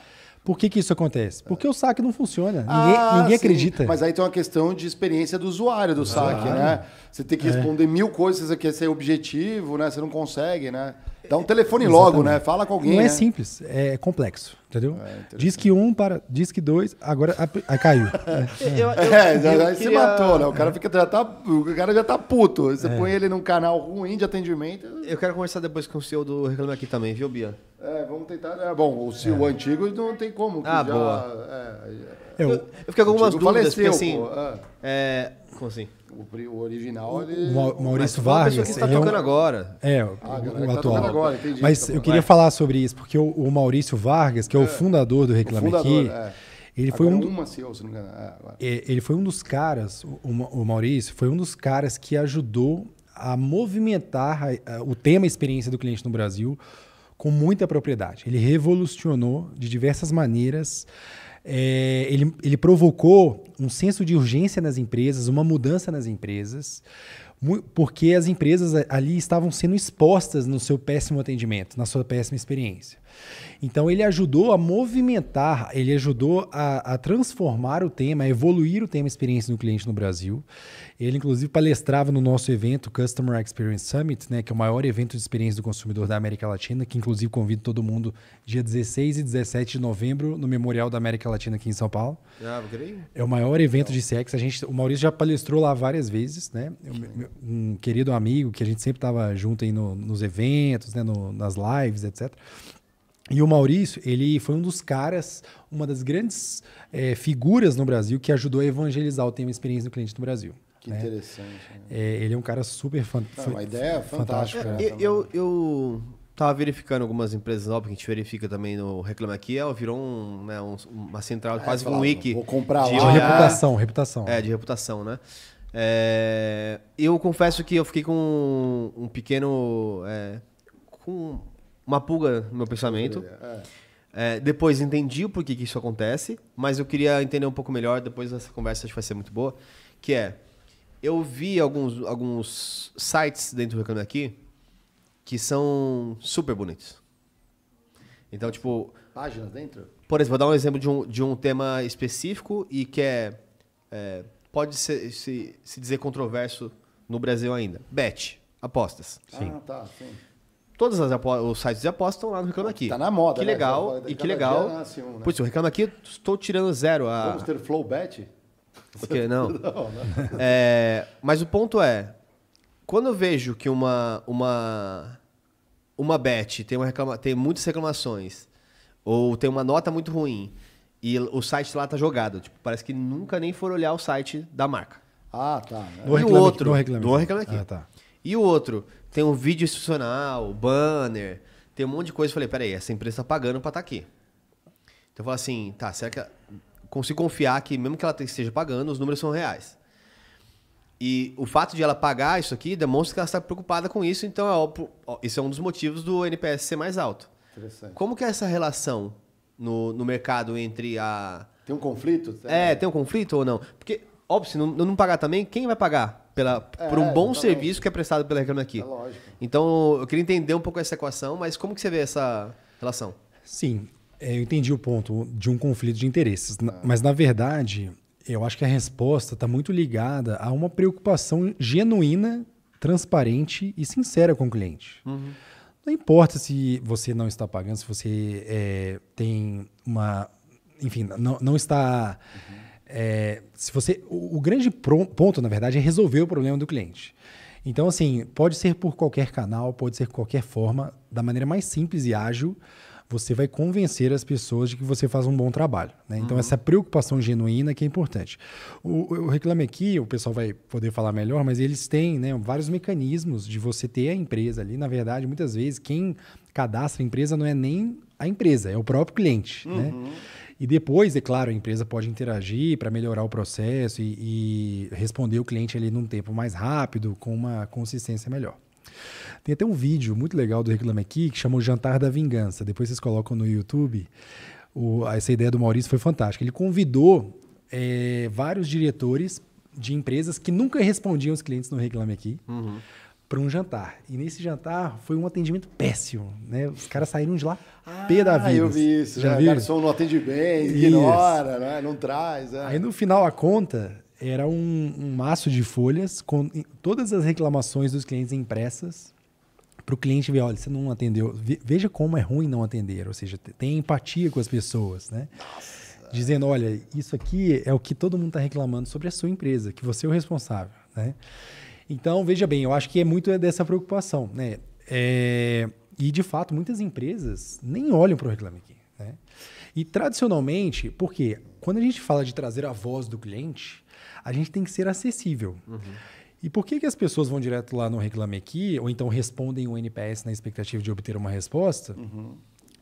Por que, que isso acontece? Porque o saque não funciona. Ninguém, ah, ninguém acredita. Mas aí tem uma questão de experiência do usuário do saque, né? Você tem que é. responder é. mil coisas, você quer ser objetivo, né? Você não consegue, né? Dá um é, telefone é, logo, né? Fala com alguém. Não é né? é simples, é complexo, entendeu? É, diz que um para, diz que dois, agora aí caiu. é, já, se matou, né? O cara fica já tá, o cara já tá puto. Você põe ele num canal ruim de atendimento. Eu quero conversar depois com o CEO do Reclame Aqui também, viu, Bia? É, vamos tentar. É bom, o, se, é. o antigo não tem como. ah, já, boa. É, é, eu, eu fiquei com algumas dúvidas, faleceu, porque assim. É. é. como assim? O, o original. Ele... O é Maurício Vargas. Mas que está tocando agora. É, o, ah, o, o tá atual. Tá agora, entendi, Mas tá eu queria falar sobre isso, porque o, o Maurício Vargas, que é, o fundador do Reclame Aqui. Ele foi, um, uma, se ele foi um dos caras, o Maurício, foi um dos caras que ajudou a movimentar a, a, o tema experiência do cliente no Brasil com muita propriedade. Ele revolucionou de diversas maneiras. É, ele, ele provocou um senso de urgência nas empresas, uma mudança nas empresas, porque as empresas ali estavam sendo expostas no seu péssimo atendimento, na sua péssima experiência. Então ele ajudou a movimentar, ele ajudou a, a, transformar o tema, a evoluir o tema experiência do cliente no Brasil. Ele inclusive palestrava no nosso evento Customer Experience Summit, né, que é o maior evento de experiência do consumidor da América Latina, que inclusive convido todo mundo dia 16 e 17 de novembro no Memorial da América Latina aqui em São Paulo. Ah, é o maior evento de CX. A gente, o Maurício já palestrou lá várias vezes, né? Um querido amigo que a gente sempre estava junto aí no, nos eventos, né, no, nas lives, etc. E o Maurício, ele foi um dos caras, uma das grandes é, figuras no Brasil que ajudou a evangelizar o tema experiência do cliente no Brasil. Que né? interessante. Né? É, ele é um cara super é fantástico Uma ideia fantástica. fantástica. É, né? eu, eu tava verificando algumas empresas novas que a gente verifica também no Reclama Aqui, ela virou um, né, um, uma central, é, quase um wiki. Vou comprar de lá. De reputação, reputação. É, de reputação, né? É, eu confesso que eu fiquei com um, pequeno. com uma pulga no meu pensamento. É. é, depois entendi o porquê que isso acontece, mas eu queria entender um pouco melhor, depois essa conversa acho que vai ser muito boa, que é, eu vi alguns, alguns sites dentro do Reclame Aqui que são super bonitos. Então, tipo... Páginas dentro? Por exemplo, vou dar um exemplo de um, de um tema específico e que é, é pode ser, se, se dizer controverso no Brasil ainda. Bet, apostas. Sim. Ah, tá, sim. Todos as os sites de aposta estão lá no Reclama Aqui. Tá na moda, Que né? legal. E que legal. Nasce assim, né? Putz, o Reclama Aqui, estou tirando zero. A... Vamos ter flow bet? Porque, não. não, não. É, mas o ponto é, quando eu vejo que uma, uma, uma bet tem, uma reclama, tem muitas reclamações, ou tem uma nota muito ruim, e o site lá tá jogado, tipo, parece que nunca nem foram olhar o site da marca. Ah, tá. Né? E o outro. Reclame Reclame Aqui. Ah, tá. E o outro tem um vídeo institucional, banner, tem um monte de coisa. Eu falei, peraí, essa empresa tá pagando pra estar tá aqui. Então eu falei assim, tá, será que. Eu consigo confiar que, mesmo que ela esteja pagando, os números são reais. E o fato de ela pagar isso aqui demonstra que ela está preocupada com isso, então é óbvio, isso é um dos motivos do NPS ser mais alto. Interessante. Como que é essa relação no, no mercado entre a. Tem um conflito? É, é, tem um conflito ou não? Porque, óbvio, se não, não pagar também, quem vai pagar? pela, é, por um bom exatamente. serviço que é prestado pela Reclame Aqui. É lógico. Então, eu queria entender um pouco essa equação, mas como que você vê essa relação? Sim, é, eu entendi o ponto de um conflito de interesses. Ah. Mas, na verdade, eu acho que a resposta está muito ligada a uma preocupação genuína, transparente e sincera com o cliente. Uhum. Não importa se você não está pagando, se você é, tem uma. Enfim, não, não está. Uhum é, se você, o, o grande pro, ponto, na verdade, é resolver o problema do cliente. Então, assim, pode ser por qualquer canal, pode ser qualquer forma, da maneira mais simples e ágil, você vai convencer as pessoas de que você faz um bom trabalho. Né? Então, uhum. essa preocupação genuína que é importante. O, o Reclame Aqui, o pessoal vai poder falar melhor, mas eles têm né, vários mecanismos de você ter a empresa ali. Na verdade, muitas vezes, quem cadastra a empresa não é nem a empresa, é o próprio cliente. Né? Uhum. Né? E depois, é claro, a empresa pode interagir para melhorar o processo e, e, responder o cliente ali num tempo mais rápido, com uma consistência melhor. Tem até um vídeo muito legal do Reclame Aqui que chama O Jantar da Vingança. Depois vocês colocam no YouTube. O, essa ideia do Maurício foi fantástica. Ele convidou é, vários diretores de empresas que nunca respondiam os clientes no Reclame Aqui. Uhum para um jantar. E nesse jantar foi um atendimento péssimo, né? Os caras saíram de lá ah, pé da vida. eu vi isso. Já né? viu? O garçom não atende bem, ignora, né? não traz. É. Aí no final a conta era um, um maço de folhas com todas as reclamações dos clientes impressas para o cliente ver, olha, você não atendeu. Veja como é ruim não atender, ou seja, tem empatia com as pessoas, né? Nossa. Dizendo, olha, isso aqui é o que todo mundo está reclamando sobre a sua empresa, que você é o responsável, né? Então, veja bem, eu acho que é muito dessa preocupação, né? É, e, de fato, muitas empresas nem olham para o Reclame Aqui. Né? E, tradicionalmente, porque quando a gente fala de trazer a voz do cliente, a gente tem que ser acessível. Uhum. E por que, que as pessoas vão direto lá no Reclame Aqui, ou então respondem o NPS na expectativa de obter uma resposta, uhum.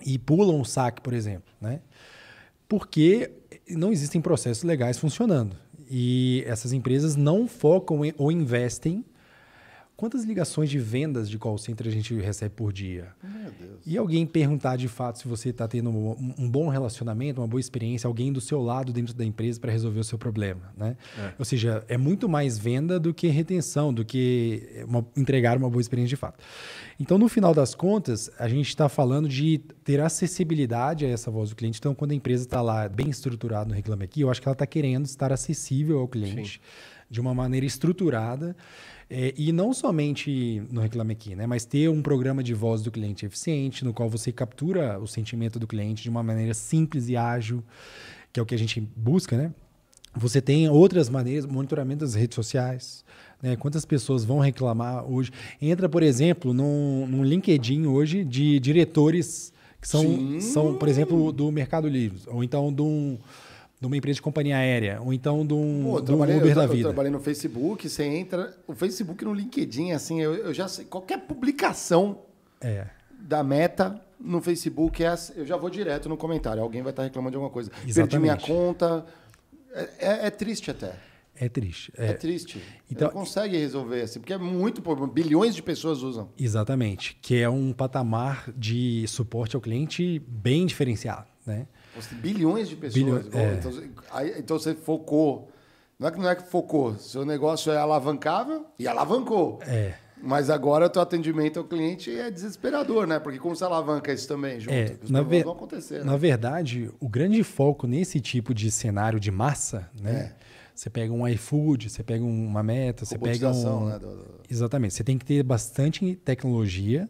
e pulam o saque, por exemplo? Né? Porque não existem processos legais funcionando. E essas empresas não focam em, ou investem quantas ligações de vendas de call center a gente recebe por dia? E alguém perguntar de fato se você está tendo um, um, bom relacionamento, uma boa experiência, alguém do seu lado dentro da empresa para resolver o seu problema. Né? É. Ou seja, é muito mais venda do que retenção, do que uma, entregar uma boa experiência de fato. Então, no final das contas, a gente está falando de ter acessibilidade a essa voz do cliente. Então, quando a empresa está lá bem estruturada no Reclame Aqui, eu acho que ela está querendo estar acessível ao cliente. Sim de uma maneira estruturada é, e não somente no Reclame Aqui, né? Mas ter um programa de voz do cliente eficiente, no qual você captura o sentimento do cliente de uma maneira simples e ágil, que é o que a gente busca, né? Você tem outras maneiras, monitoramento das redes sociais, né? Quantas pessoas vão reclamar hoje? Entra, por exemplo, num, num LinkedIn hoje de diretores que são, são, por exemplo, do Mercado Livre, ou então de um de uma empresa de companhia aérea, ou então de um, Pô, de um Uber eu, da vida. Eu trabalhei no Facebook, você entra. O Facebook no LinkedIn, assim, eu, eu já sei. Qualquer publicação é. da meta no Facebook, é, eu já vou direto no comentário. Alguém vai estar tá reclamando de alguma coisa. Exatamente. Perdi minha conta. É, é, é triste até. É triste. É, é triste. Então, consegue resolver, assim, porque é muito problema. Bilhões de pessoas usam. Exatamente. Que é um patamar de suporte ao cliente bem diferenciado, né? Bilhões de pessoas. Bilhões, é. então, aí, então você focou. Não é que não é que focou. Seu negócio é alavancável e alavancou. É. Mas agora o teu atendimento ao cliente é desesperador, né? Porque como você alavanca isso também junto, é, os na ver... vão acontecer. Né? Na verdade, o grande foco nesse tipo de cenário de massa, né? É. Você pega um iFood, você pega uma meta, você pega um... Né? Do... Exatamente. Você tem que ter bastante tecnologia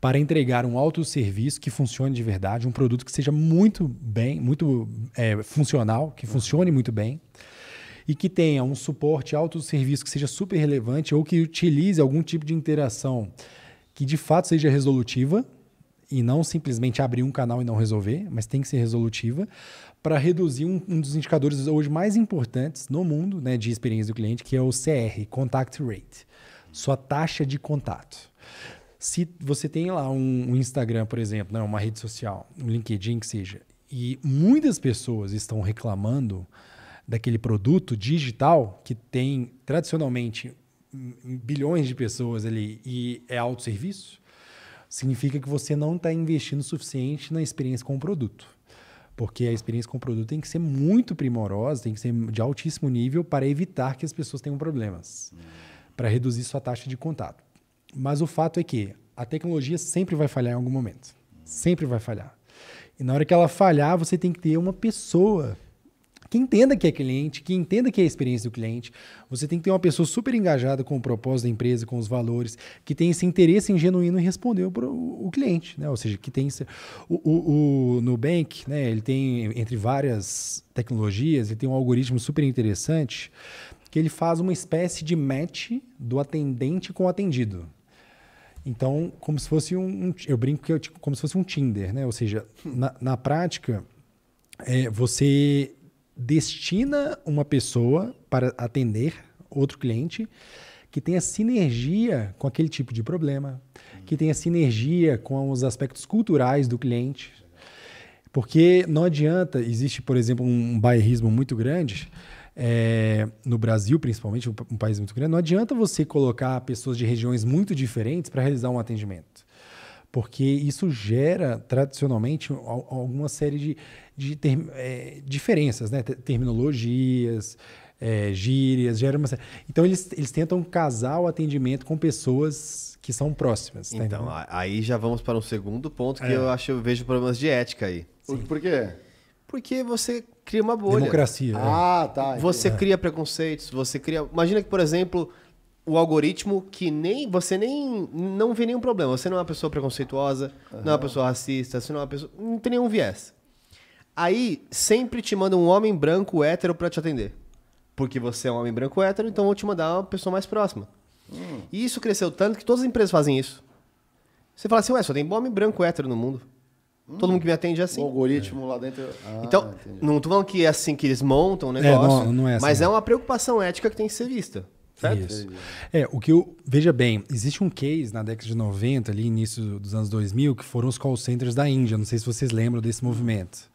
para entregar um autosserviço que funcione de verdade, um produto que seja muito bem, muito é, funcional, que funcione muito bem e que tenha um suporte autosserviço que seja super relevante ou que utilize algum tipo de interação que de fato seja resolutiva e não simplesmente abrir um canal e não resolver, mas tem que ser resolutiva para reduzir um, um, dos indicadores hoje mais importantes no mundo né, de experiência do cliente, que é o CR, Contact Rate, sua taxa de contato. Se você tem lá um, um Instagram, por exemplo, né, uma rede social, um LinkedIn que seja, e muitas pessoas estão reclamando daquele produto digital que tem tradicionalmente bilhões de pessoas ali e é autosserviço, significa que você não está investindo o suficiente na experiência com o produto. Porque a experiência com o produto tem que ser muito primorosa, tem que ser de altíssimo nível para evitar que as pessoas tenham problemas, hum. para reduzir sua taxa de contato. Mas o fato é que a tecnologia sempre vai falhar em algum momento. Sempre vai falhar. E na hora que ela falhar, você tem que ter uma pessoa que entenda que é cliente, que entenda que é a experiência do cliente. Você tem que ter uma pessoa super engajada com o propósito da empresa, com os valores, que tem esse interesse em genuíno em responder o, o, cliente, né? Ou seja, que tem esse, o, o, Nubank, né? Ele tem entre várias tecnologias, ele tem um algoritmo super interessante que ele faz uma espécie de match do atendente com o atendido. Então, como se fosse um, um eu brinco que eu, é tipo, como se fosse um Tinder, né? Ou seja, hum. na, na prática, é, você destina uma pessoa para atender outro cliente que tenha sinergia com aquele tipo de problema, que tenha sinergia com os aspectos culturais do cliente. Porque não adianta, existe, por exemplo, um bairrismo muito grande é, no Brasil, principalmente, um país muito grande, não adianta você colocar pessoas de regiões muito diferentes para realizar um atendimento. Porque isso gera, tradicionalmente, alguma série de, de ter, é, diferenças, né? terminologias, é, gírias, gera uma... Então eles, eles tentam casar o atendimento com pessoas que são próximas. Tá então, entendendo? aí já vamos para um segundo ponto que é. eu acho eu vejo problemas de ética aí. Sim. Por quê? porque você cria uma bolha. Democracia. Né? Ah, tá. Você é. cria preconceitos, você cria. Imagina que, por exemplo, o algoritmo que nem você nem não vê nenhum problema. Você não é uma pessoa preconceituosa, uhum. não é uma pessoa racista, você não é uma pessoa, não tem nenhum viés. Aí sempre te manda um homem branco hétero para te atender. Porque você é um homem branco hétero, então vou te mandar uma pessoa mais próxima. Hum. E isso cresceu tanto que todas as empresas fazem isso. Você fala assim, ué, só tem homem branco hétero no mundo. Hum, Todo mundo que me atende é assim. O algoritmo é. lá dentro. Ah, então, entendi. não estou falando que é assim que eles montam o é, negócio. É, não, não é assim, mas é não. é uma preocupação ética que tem que ser vista. Certo? Isso. É, o que eu. Veja bem, existe um case na década de 90, ali, início dos anos 2000, que foram os call centers da Índia. Não sei se vocês lembram desse movimento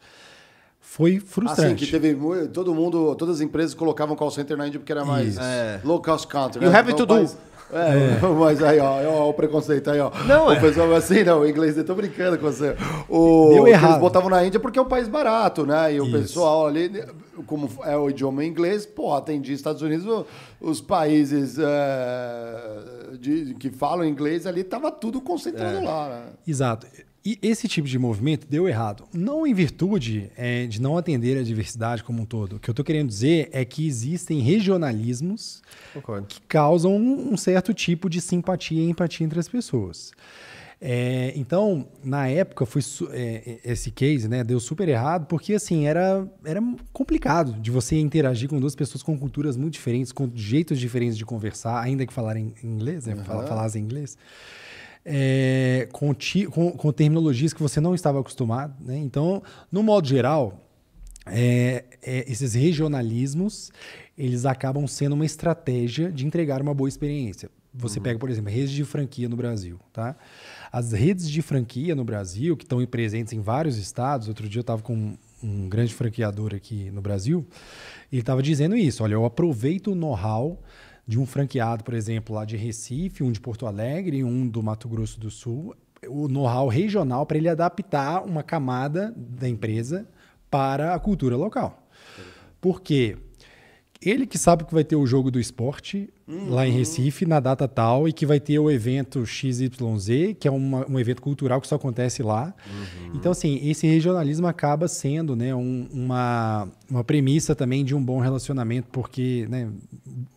foi frustrante. Assim, que teve todo mundo, todas as empresas colocavam call center na Índia porque era mais é. low cost country. You né? have então, to do. É, é. Mas aí, ó, é ó, o preconceito aí, ó. Não, o é. pessoal assim, não, o inglês, eu tô brincando com você. O, Deu errado. Eles botavam na Índia é porque é um país barato, né? E o Isso. pessoal ali, como é o idioma inglês, pô, atendi Estados Unidos, os países é, de, que falam inglês ali, tava tudo concentrado é. lá, né? Exato. E esse tipo de movimento deu errado. Não em virtude é, de não atender a diversidade como um todo. O que eu estou querendo dizer é que existem regionalismos Concordo. que causam um, um certo tipo de simpatia e empatia entre as pessoas. É, então, na época, foi é, esse case né, deu super errado, porque assim era, era complicado de você interagir com duas pessoas com culturas muito diferentes, com jeitos diferentes de conversar, ainda que falarem inglês, né, uhum. falassem inglês é, com, ti, com, com, terminologias que você não estava acostumado. Né? Então, no modo geral, é, é, esses regionalismos eles acabam sendo uma estratégia de entregar uma boa experiência. Você uhum. pega, por exemplo, redes de franquia no Brasil, tá? As redes de franquia no Brasil, que estão presentes em vários estados, outro dia eu estava com um grande franqueador aqui no Brasil, ele estava dizendo isso: olha, eu aproveito o know-how de um franqueado, por exemplo, lá de Recife, um de Porto Alegre, um do Mato Grosso do Sul, o know-how regional para ele adaptar uma camada da empresa para a cultura local. Porque ele que sabe que vai ter o jogo do esporte uhum. lá em uhum. Recife, na data tal, e que vai ter o evento XYZ, que é uma, um evento cultural que só acontece lá. Uhum. Então, assim, esse regionalismo acaba sendo né, um, uma, uma premissa também de um bom relacionamento, porque né,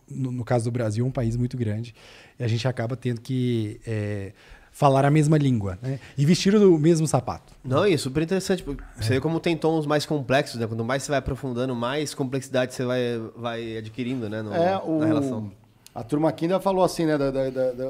no, no, caso do Brasil, um país muito grande, e a gente acaba tendo que é, falar a mesma língua, né? E vestir o mesmo sapato. Não, e é super interessante. Você vê como tem tons mais complexos, né? Quanto mais você vai aprofundando, mais complexidade você vai, vai adquirindo, né? No, é, o... Na relação. A turma aqui ainda falou assim, né,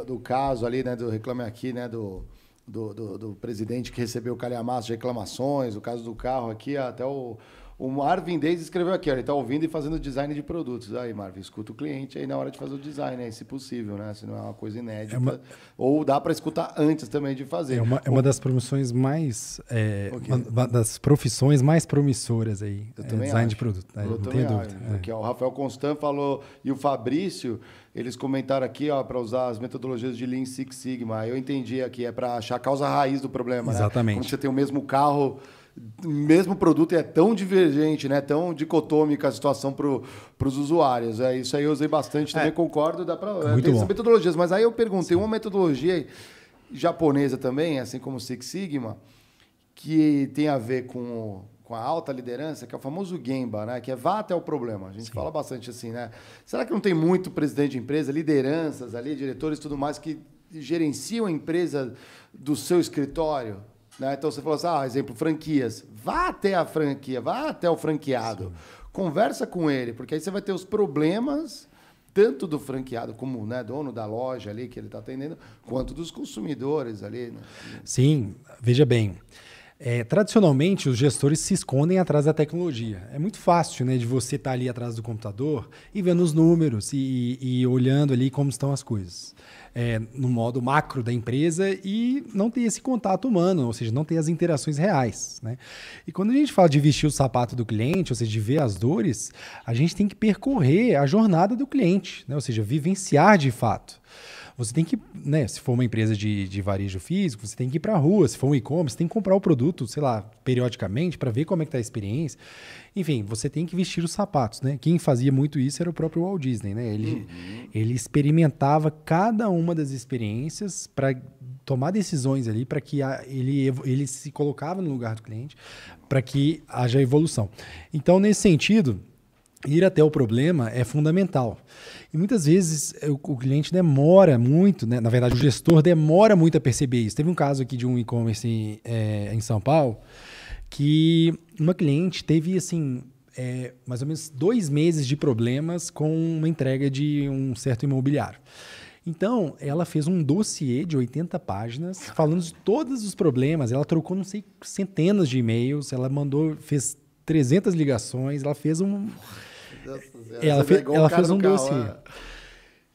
do caso ali, né, do Reclame Aqui, né, do, do, do, do presidente que recebeu calhamaço de reclamações, o caso do carro aqui, até o, o Marvin Days escreveu aqui, ó, ele está ouvindo e fazendo design de produtos. Aí, Marvin, escuta o cliente aí na hora de fazer o design, né? se possível, né? Se não é uma coisa inédita. É uma... Ou dá para escutar antes também de fazer. É uma, é uma das promoções mais. É, uma das profissões mais promissoras aí. Eu é, design acho. de produto. Né? Eu não tenho dúvida. Acho. É. ó, o Rafael Constant falou, e o Fabrício, eles comentaram aqui, ó, para usar as metodologias de Lean Six Sigma. Eu entendi aqui, é para achar a causa raiz do problema. Né? Exatamente. Né? Como você tem o mesmo carro mesmo produto é tão divergente, né? Tão dicotômica a situação para os usuários. É isso aí eu usei bastante, também é. concordo. Dá para é, metodologias, mas aí eu perguntei uma metodologia japonesa também, assim como o Six Sigma, que tem a ver com com a alta liderança, que é o famoso Gemba, né? Que é vá até o problema. A gente Sim. fala bastante assim, né? Será que não tem muito presidente de empresa, lideranças ali, diretores, tudo mais que gerenciam a empresa do seu escritório? Né? Então você falou assim: ah, exemplo, franquias. Vá até a franquia, vá até o franqueado. Sim. Conversa com ele, porque aí você vai ter os problemas tanto do franqueado como né, dono da loja ali que ele está atendendo, quanto dos consumidores ali. Né? Sim, veja bem. É, tradicionalmente, os gestores se escondem atrás da tecnologia. É muito fácil né, de você estar tá ali atrás do computador e vendo os números e, e olhando ali como estão as coisas é, no modo macro da empresa e não tem esse contato humano, ou seja, não tem as interações reais. Né? E quando a gente fala de vestir o sapato do cliente, ou seja, de ver as dores, a gente tem que percorrer a jornada do cliente, né? ou seja, vivenciar de fato. Você tem que, né? Se for uma empresa de, de varejo físico, você tem que ir para a rua. Se for um e-commerce, tem que comprar o produto, sei lá, periodicamente para ver como é que tá a experiência. Enfim, você tem que vestir os sapatos, né? Quem fazia muito isso era o próprio Walt Disney, né? Ele, uhum. ele experimentava cada uma das experiências para tomar decisões ali para que a, ele, ele se colocava no lugar do cliente para que haja evolução. Então, nesse sentido, ir até o problema é fundamental. E muitas vezes é, o, o cliente demora muito, né? na verdade, o gestor demora muito a perceber isso. Teve um caso aqui de um e-commerce em, é, em São Paulo que uma cliente teve assim é, mais ou menos dois meses de problemas com uma entrega de um certo imobiliário. Então, ela fez um dossiê de 80 páginas, falando de todos os problemas. Ela trocou, não sei, centenas de e-mails, ela mandou, fez 300 ligações, ela fez um ela, fe ela fez um dossiê.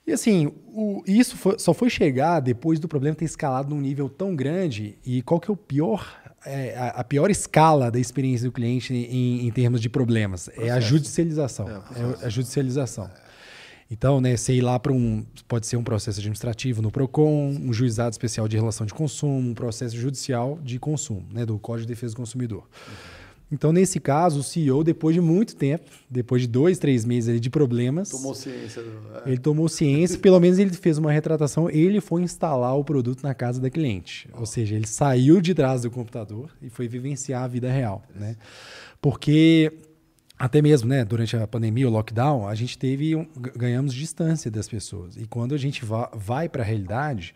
E assim, o, isso foi, só foi chegar depois do problema ter escalado num nível tão grande. E qual que é o pior, é, a, a, pior escala da experiência do cliente em, em termos de problemas? Processo. É a judicialização. É, é, é a judicialização. Então, né, sei lá para um. Pode ser um processo administrativo no PROCON, um juizado especial de relação de consumo, um processo judicial de consumo, né, do Código de Defesa do Consumidor. Uhum. Então, nesse caso, o CEO, depois de muito tempo, depois de dois, três meses de problemas. Tomou ciência. Do... É. Ele tomou ciência, pelo menos ele fez uma retratação, ele foi instalar o produto na casa da cliente. Oh. Ou seja, ele saiu de trás do computador e foi vivenciar a vida real. Né? Porque até mesmo, né, durante a pandemia, o lockdown, a gente teve um, ganhamos distância das pessoas. E quando a gente va vai para a realidade,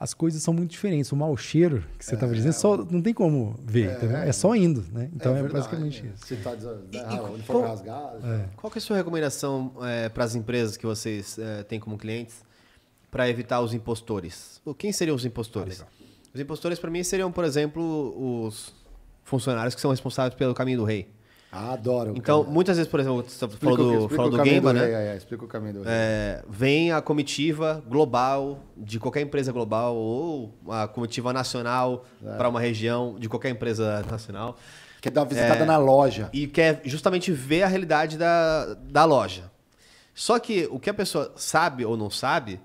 as coisas são muito diferentes. O mau cheiro que você estava é, dizendo, só não tem como ver, é, tá é só indo, né? É então é, é basicamente isso. Você tá e, ah, e, qual, rasgado, é. né? qual que é a sua recomendação é, para as empresas que vocês têm como clientes para evitar os impostores? Quem seriam os impostores? Ah, os impostores para mim seriam, por exemplo, os funcionários que são responsáveis pelo caminho do rei adoro. Então, cara. muitas vezes, por exemplo, você tá falou do, falou do Gamba, do né? rei, né? É, é, explica o caminho do rei. É, vem a comitiva global de qualquer empresa global ou a comitiva nacional é. para uma região de qualquer empresa nacional. Quer dar uma visitada é, na loja. E quer justamente ver a realidade da, da loja. Só que o que a pessoa sabe ou não sabe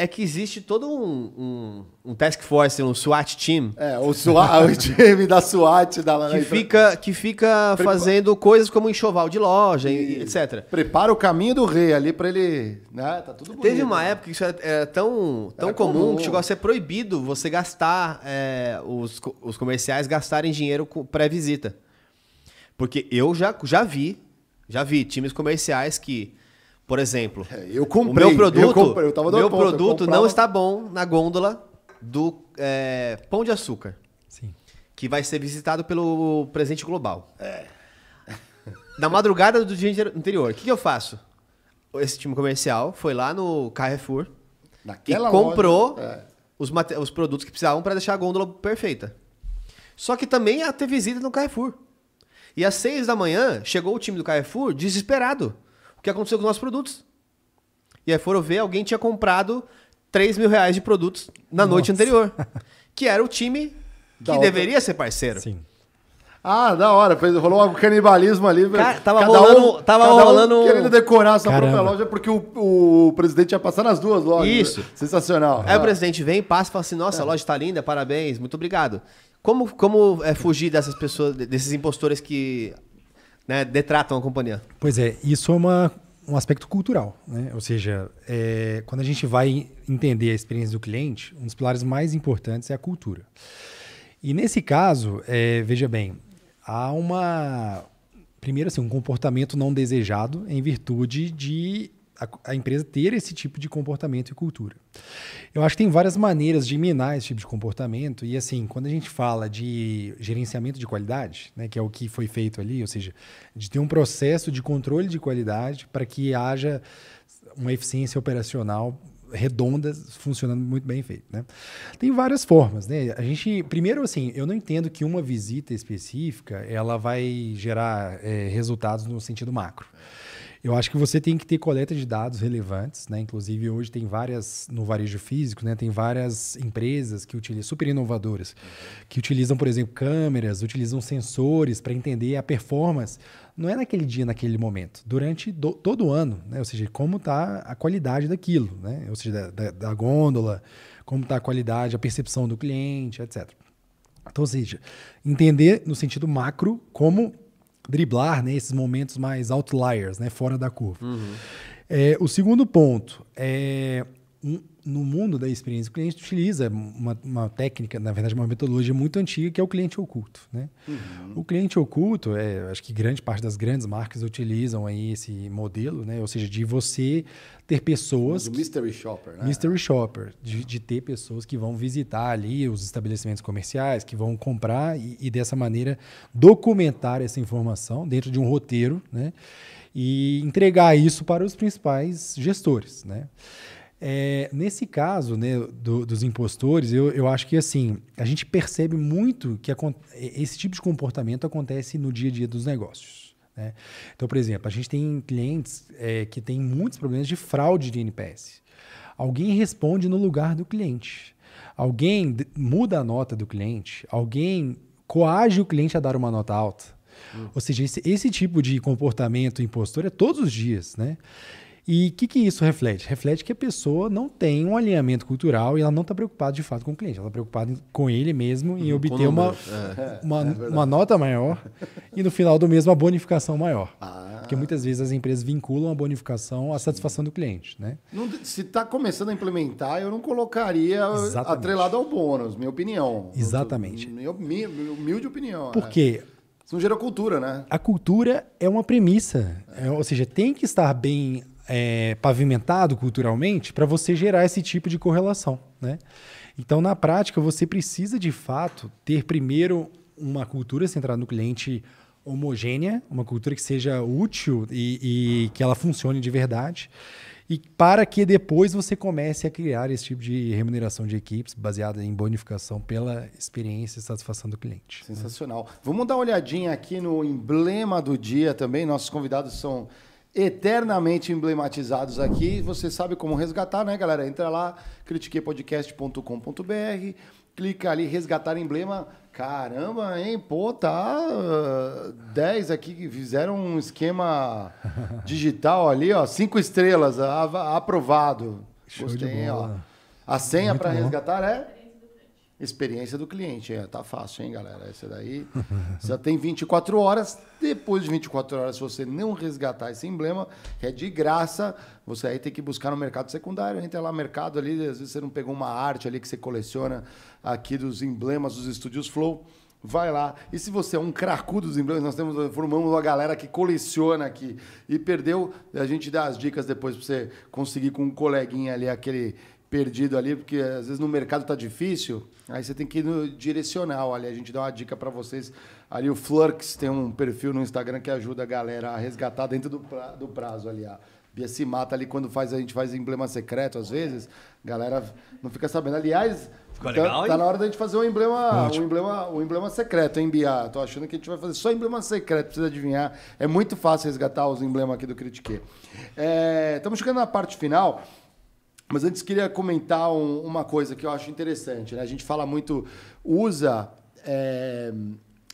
é que existe todo um, um, um, task force, um SWAT team. É, o, SWAT, o time da SWAT. Da... Que fica, que fica Prepa... fazendo coisas como enxoval de loja, e... etc. Prepara o caminho do rei ali para ele... Né? Tá tudo bonito, Teve uma né? época que isso era, era tão, tão era comum, comum, que chegou a ser proibido você gastar, é, os, os comerciais gastarem dinheiro pré-visita. Porque eu já, já vi, já vi times comerciais que por exemplo, é, eu comprei, o meu produto, eu comprei, eu meu produto não está bom na gôndola do é, Pão de Açúcar. Sim. Que vai ser visitado pelo Presente Global. É. Na madrugada do dia anterior, o que, que eu faço? Esse time comercial foi lá no Carrefour Naquela e comprou é. os, os produtos que precisavam para deixar a gôndola perfeita. Só que também ia ter visita no Carrefour. E às seis da manhã, chegou o time do Carrefour desesperado o que aconteceu com os nossos produtos. E aí foram ver, alguém tinha comprado 3 mil reais de produtos na Nossa. noite anterior. Que era o time da que outra. deveria ser parceiro. Sim. Ah, da hora. Rolou um canibalismo ali. Cara, tava cada rolando. Um, tava cada rolando... Um querendo decorar sua Caramba. própria loja porque o, o presidente ia passar nas duas lojas. Isso. Né? Sensacional. Aí é. o presidente vem, passa e fala assim: Nossa, é. a loja tá linda, parabéns, muito obrigado. Como, como é, fugir dessas pessoas, desses impostores que né, detratam a companhia. Pois é, isso é uma, um aspecto cultural. Né? Ou seja, é, quando a gente vai entender a experiência do cliente, um dos pilares mais importantes é a cultura. E nesse caso, é, veja bem, há uma. Primeiro, assim, um comportamento não desejado em virtude de a, a, empresa ter esse tipo de comportamento e cultura. Eu acho que tem várias maneiras de minar esse tipo de comportamento. E assim, quando a gente fala de gerenciamento de qualidade, né, que é o que foi feito ali, ou seja, de ter um processo de controle de qualidade para que haja uma eficiência operacional redonda funcionando muito bem feito, né? Tem várias formas, né? A gente, primeiro, assim, eu não entendo que uma visita específica ela vai gerar é, resultados no sentido macro. Eu acho que você tem que ter coleta de dados relevantes, né? Inclusive hoje tem várias no varejo físico, né? Tem várias empresas que utilizam super inovadoras, que utilizam, por exemplo, câmeras, utilizam sensores para entender a performance. Não é naquele dia, naquele momento, durante do, todo o ano, né? Ou seja, como está a qualidade daquilo, né? Ou seja, da, da, da gôndola, como está a qualidade, a percepção do cliente, etc. Então, ou seja, entender no sentido macro como driblar né, esses momentos mais outliers, né, fora da curva. Uhum. É, o segundo ponto é no mundo da experiência, o cliente utiliza uma, uma, técnica, na verdade, uma metodologia muito antiga, que é o cliente oculto. Né? Uhum. O cliente oculto, é, acho que grande parte das grandes marcas utilizam aí esse modelo, né? ou seja, de você ter pessoas. Do mystery shopper, né? Mystery shopper, de, de, ter pessoas que vão visitar ali os estabelecimentos comerciais, que vão comprar e, e dessa maneira documentar essa informação dentro de um roteiro né? e entregar isso para os principais gestores. Né? É, nesse caso né, do, dos impostores, eu, eu acho que assim a gente percebe muito que a, esse tipo de comportamento acontece no dia a dia dos negócios. Né? Então, por exemplo, a gente tem clientes é, que têm muitos problemas de fraude de NPS. Alguém responde no lugar do cliente. Alguém muda a nota do cliente. Alguém coage o cliente a dar uma nota alta. Hum. Ou seja, esse, esse tipo de comportamento impostor é todos os dias, né? E o que, que isso reflete? Reflete que a pessoa não tem um alinhamento cultural e ela não está preocupada de fato com o cliente, ela está preocupada com ele mesmo em uhum, obter uma, é, uma, é uma, nota maior e no final do mês uma bonificação maior. Ah. Porque muitas vezes as empresas vinculam a bonificação à satisfação do cliente. Né? Não, se está começando a implementar, eu não colocaria Exatamente. atrelado ao bônus, minha opinião. Exatamente. Minha, humilde opinião. Por quê? É. Isso não gera cultura, né? A cultura é uma premissa. É, ou seja, tem que estar bem é, pavimentado culturalmente para você gerar esse tipo de correlação. Né? Então, na prática, você precisa de fato ter primeiro uma cultura centrada no cliente homogênea, uma cultura que seja útil e, e que ela funcione de verdade e para que depois você comece a criar esse tipo de remuneração de equipes baseada em bonificação pela experiência e satisfação do cliente. Né? Sensacional. Vamos dar uma olhadinha aqui no emblema do dia também. Nossos convidados são eternamente emblematizados aqui. Você sabe como resgatar, né, galera? Entra lá, critiquepodcast.com.br, clica ali, resgatar emblema. Caramba, hein? Pô, tá 10 ah, aqui que fizeram um esquema digital ali, ó. Cinco estrelas, aprovado. Show Gostei, ó. A senha para resgatar é? Experiência do cliente, é, tá fácil, hein, galera? Essa daí você tem 24 horas. Depois de 24 horas, se você não resgatar esse emblema, que é de graça, você aí tem que buscar no mercado secundário. Entra lá no mercado ali, às vezes você não pegou uma arte ali que você coleciona aqui dos emblemas dos estúdios Flow. Vai lá. E se você é um cracudo dos emblemas, nós temos, formamos uma galera que coleciona aqui e perdeu, a gente dá as dicas depois para você conseguir com um coleguinha ali aquele perdido ali, porque às vezes no mercado tá difícil, aí você tem que ir no direcional ali. A gente dá uma dica para vocês. Ali o Flux tem um perfil no Instagram que ajuda a galera a resgatar dentro do, pra, do prazo ali. A Bia se mata ali quando faz, a gente faz emblema secreto às vezes. galera não fica sabendo. Aliás, Ficou tá, legal, tá na hora da gente fazer um emblema, um emblema, um emblema secreto, hein, Bia? Tô achando que a gente vai fazer só emblema secreto, precisa adivinhar. É muito fácil resgatar os emblemas aqui do Critique. Estamos é, chegando na parte final. Mas antes queria comentar um, uma coisa que eu acho interessante. Né? A gente fala muito, usa. É,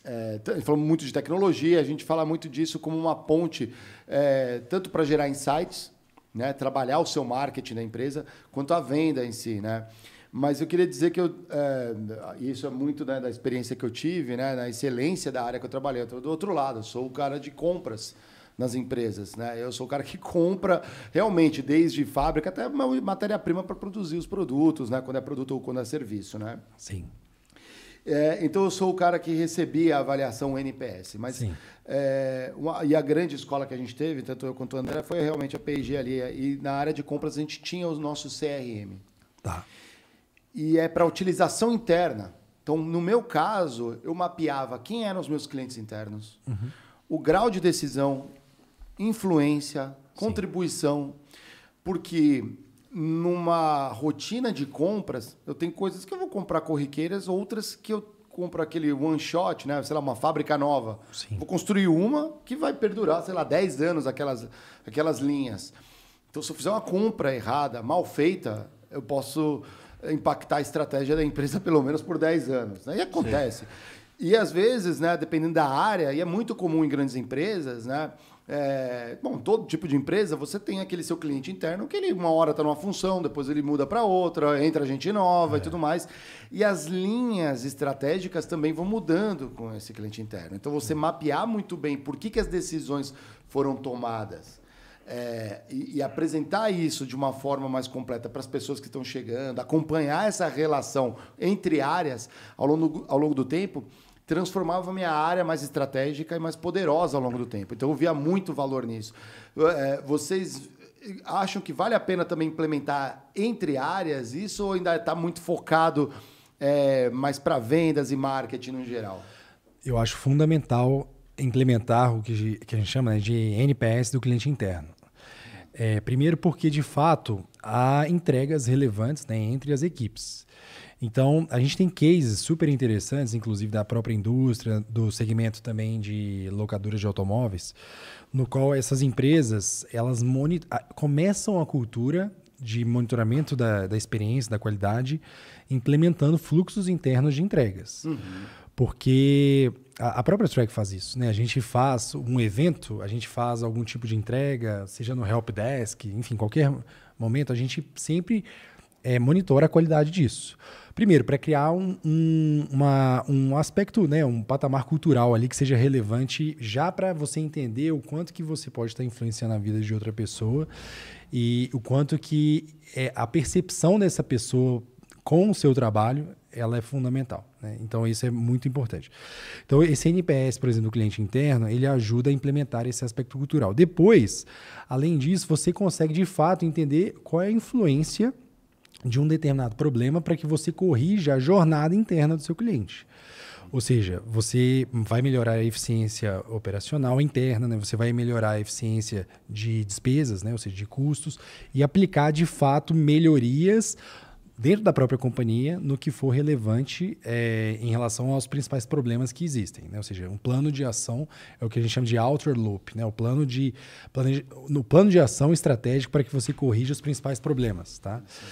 é, falamos muito de tecnologia, a gente fala muito disso como uma ponte, é, tanto para gerar insights, né? trabalhar o seu marketing da empresa, quanto a venda em si. Né? Mas eu queria dizer que eu, é, isso é muito né, da experiência que eu tive, né, da excelência da área que eu trabalhei. Eu estou do outro lado, eu sou o cara de compras nas empresas. Né? Eu sou o cara que compra realmente, desde fábrica até matéria-prima para produzir os produtos, né? quando é produto ou quando é serviço. Né? Sim. É, então eu sou o cara que recebia a avaliação NPS, mas é, uma, e a grande escola que a gente teve, tanto eu quanto o André, foi realmente a P&G ali é, e na área de compras a gente tinha o nosso CRM. Tá. E é para utilização interna. Então no meu caso eu mapeava quem eram os meus clientes internos, uhum. o grau de decisão influência, contribuição, Sim. porque numa rotina de compras, eu tenho coisas que eu vou comprar corriqueiras, outras que eu compro aquele one shot, né? sei lá, uma fábrica nova. Sim. Vou construir uma que vai perdurar, sei lá, 10 anos aquelas, aquelas linhas. Então, se eu fizer uma compra errada, mal feita, eu posso impactar a estratégia da empresa pelo menos por 10 anos. Né? E acontece. Sim. E às vezes, né, dependendo da área, e é muito comum em grandes empresas, né, é, bom, todo tipo de empresa, você tem aquele seu cliente interno que ele uma hora está numa função, depois ele muda para outra, entra gente nova é. e tudo mais. E as linhas estratégicas também vão mudando com esse cliente interno. Então, você mapear muito bem por que, que as decisões foram tomadas. É, e, e, apresentar isso de uma forma mais completa para as pessoas que estão chegando, acompanhar essa relação entre áreas ao longo, ao longo do tempo, transformava minha área mais estratégica e mais poderosa ao longo do tempo. Então eu via muito valor nisso. É, vocês acham que vale a pena também implementar entre áreas isso ou ainda está muito focado é, mais para vendas e marketing no geral? Eu acho fundamental implementar o que, que a gente chama né, de NPS do cliente interno. É, primeiro, porque de fato há entregas relevantes né, entre as equipes. Então, a gente tem cases super interessantes, inclusive da própria indústria, do segmento também de locadoras de automóveis, no qual essas empresas elas começam a cultura de monitoramento da, da experiência, da qualidade, implementando fluxos internos de entregas. Uhum. Porque a, a própria Track faz isso, né? A gente faz um evento, a gente faz algum tipo de entrega, seja no help desk, enfim, qualquer momento, a gente sempre é, monitora a qualidade disso. Primeiro, para criar um, um, uma, um aspecto, né, um patamar cultural ali que seja relevante já para você entender o quanto que você pode estar tá influenciando a vida de outra pessoa e o quanto que é, a percepção dessa pessoa com o seu trabalho ela é fundamental. Né? Então, isso é muito importante. Então, esse NPS, por exemplo, do cliente interno, ele ajuda a implementar esse aspecto cultural. Depois, além disso, você consegue de fato entender qual é a influência de um determinado problema para que você corrija a jornada interna do seu cliente. Ou seja, você vai melhorar a eficiência operacional interna, né? você vai melhorar a eficiência de despesas, né? ou seja, de custos, e aplicar de fato melhorias dentro da própria companhia no que for relevante é, em relação aos principais problemas que existem. Né? Ou seja, um plano de ação é o que a gente chama de outer loop, né? o plano de, planeja, no plano de ação estratégico para que você corrija os principais problemas. Tá? Sim.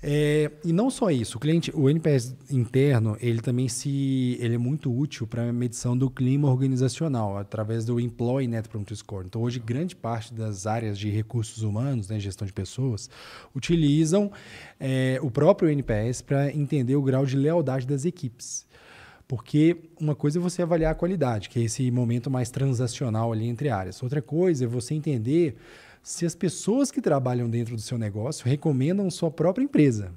É, e não só isso, o cliente, o NPS interno, ele também se, ele é muito útil para a medição do clima organizacional através do Employee Net Promoter Score. Então hoje grande parte das áreas de recursos humanos, né, gestão de pessoas, utilizam é, o próprio NPS para entender o grau de lealdade das equipes. Porque uma coisa é você avaliar a qualidade, que é esse momento mais transacional ali entre áreas. Outra coisa é você entender se as pessoas que trabalham dentro do seu negócio recomendam sua própria empresa.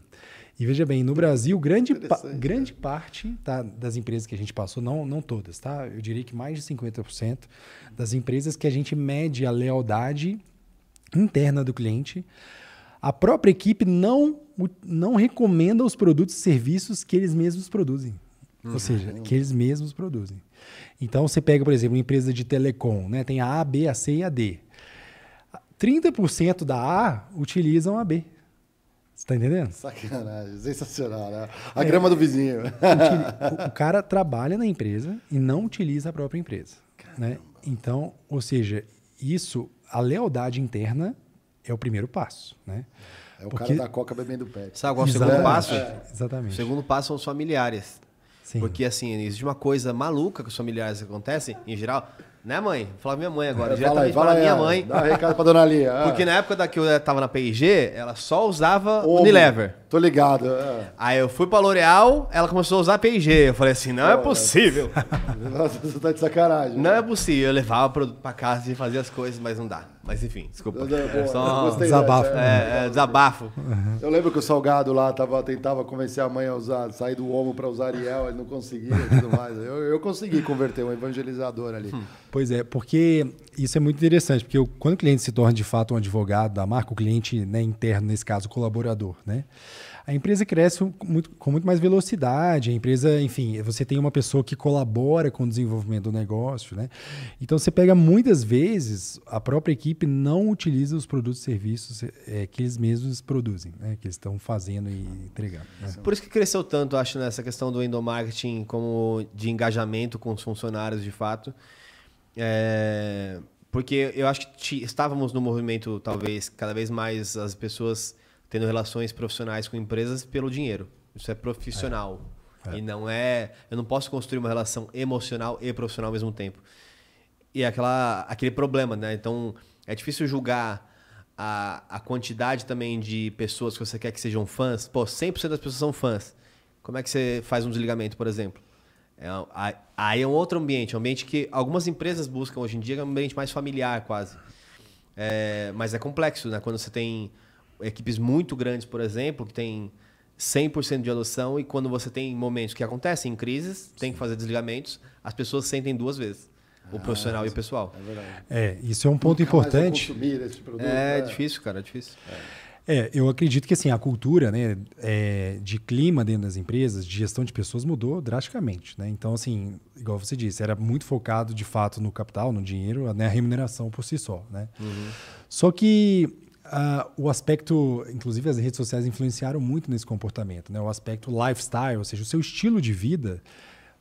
E veja bem, no Brasil, grande, pa grande parte tá, das empresas que a gente passou, não, não todas, tá? Eu diria que mais de 50% das empresas que a gente mede a lealdade interna do cliente, a própria equipe não, não recomenda os produtos e serviços que eles mesmos produzem. Uhum. Ou seja, que eles mesmos produzem. Então, você pega, por exemplo, uma empresa de telecom, né? tem a A, B, a C e a D. 30% da A utilizam a B. Você tá entendendo? Sacanagem, sensacional, né? A é, grama do vizinho. O, o, cara trabalha na empresa e não utiliza a própria empresa. Né? Então, ou seja, isso, a lealdade interna é o primeiro passo, né? É, é o Porque... cara da coca bebendo pet. Sabe qual é o segundo passo? É. Exatamente. O segundo passo são os familiares. Sim. Porque, assim, existe uma coisa maluca que os familiares acontecem, em geral. Né, mãe? Vou falar minha mãe agora. É, fala minha mãe. Dá um recado pra dona Lia. É. Porque na época da que eu tava na PIG, ela só usava Unilever. Tô ligado. É. Aí eu fui pra L'Oreal, ela começou a usar PIG. Eu falei assim: não é, é possível. Nossa, você tá de sacanagem. Não né? é possível. Eu levava produto pra casa e fazia as coisas, mas não dá. Mas enfim, desculpa. É só gostei, desabafo. É, é, desabafo. Eu lembro que o Salgado lá tava, tentava convencer a mãe a usar, sair do homo para usar Ariel, ele não conseguia e tudo mais. Eu, consegui converter um evangelizador ali. Pois é, porque isso é muito interessante, porque quando o cliente se torna de fato um advogado da marca, o cliente né, interno, nesse caso, colaborador, né? a empresa cresce muito, com muito mais velocidade. A empresa, enfim, você tem uma pessoa que colabora com o desenvolvimento do negócio, né? Então você pega muitas vezes a própria equipe não utiliza os produtos e serviços é, que eles mesmos produzem, né? Que eles estão fazendo e entregando. Né? Por isso que cresceu tanto, acho, nessa questão do endomarketing como de engajamento com os funcionários de fato. É porque eu acho que estávamos no movimento, talvez, cada vez mais as pessoas tendo relações profissionais com empresas pelo dinheiro. Isso é profissional. É. É. E não é. Eu não posso construir uma relação emocional e profissional ao mesmo tempo. E é aquela, aquele problema, né? Então, é difícil julgar a, a quantidade também de pessoas que você quer que sejam fãs. Pô, 100% das pessoas são fãs. Como é que você faz um desligamento, por exemplo? É, aí é um outro ambiente, um ambiente que algumas empresas buscam hoje em dia, é um ambiente mais familiar quase. É, mas é complexo, né? Quando você tem equipes muito grandes, por exemplo, que tem 100% de adoção e quando você tem momentos que acontecem crises, Sim. tem que fazer desligamentos, as pessoas sentem duas vezes. O ah, profissional é, e o pessoal. É, verdade. é, isso é um ponto Nunca importante. Produto, é, é, difícil, cara, é difícil. É. é. eu acredito que assim, a cultura né, é, de clima dentro das empresas, de gestão de pessoas, mudou drasticamente. Né? Então, assim, igual você disse, era muito focado de fato no capital, no dinheiro, né, a remuneração por si só. Né? Uhum. Só que uh, o aspecto, inclusive as redes sociais influenciaram muito nesse comportamento, né? O aspecto lifestyle, ou seja, o seu estilo de vida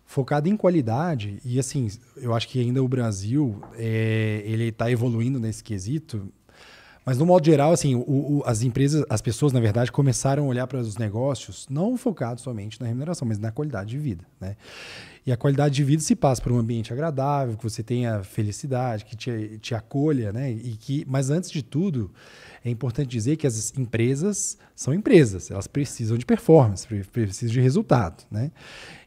focado em qualidade. E assim, eu acho que ainda o Brasil é, ele está evoluindo nesse quesito. Mas no modo geral, assim, o, o, as empresas, as pessoas, na verdade, começaram a olhar para os negócios não focados somente na remuneração, mas na qualidade de vida, né? E a qualidade de vida se passa por um ambiente agradável, que você tenha felicidade, que te, te acolha, né? E que, mas antes de tudo, é importante dizer que as empresas são empresas, elas precisam de performance, precisam de resultado. Né?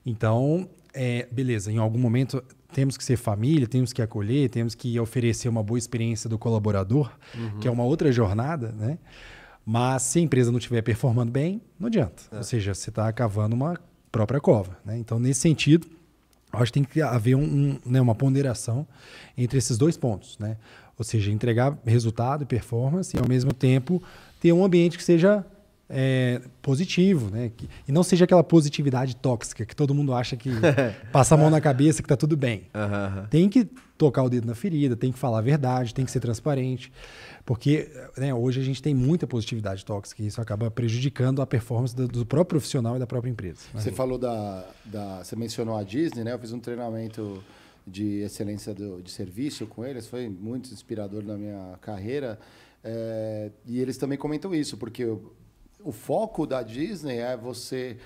Então, é, beleza, em algum momento temos que ser família, temos que acolher, temos que oferecer uma boa experiência do colaborador, uhum. que é uma outra jornada, né? Mas se a empresa não estiver performando bem, não adianta. É. Ou seja, você está cavando uma própria cova. Né? Então, nesse sentido, acho que tem que haver um, um, né, uma ponderação entre esses dois pontos. Né? Ou seja, entregar resultado e performance e, ao mesmo tempo, ter um ambiente que seja é, positivo, né? Que, e não seja aquela positividade tóxica que todo mundo acha que passa a mão na cabeça que tá tudo bem. Tem que tocar o dedo na ferida, tem que falar a verdade, tem que ser transparente, porque né, hoje a gente tem muita positividade tóxica e isso acaba prejudicando a performance do, do próprio profissional e da própria empresa. Você falou da, da, você mencionou a Disney, né? Eu fiz um treinamento de excelência do, de serviço com eles, foi muito inspirador na minha carreira. É, e eles também comentam isso, porque o, o foco da Disney é você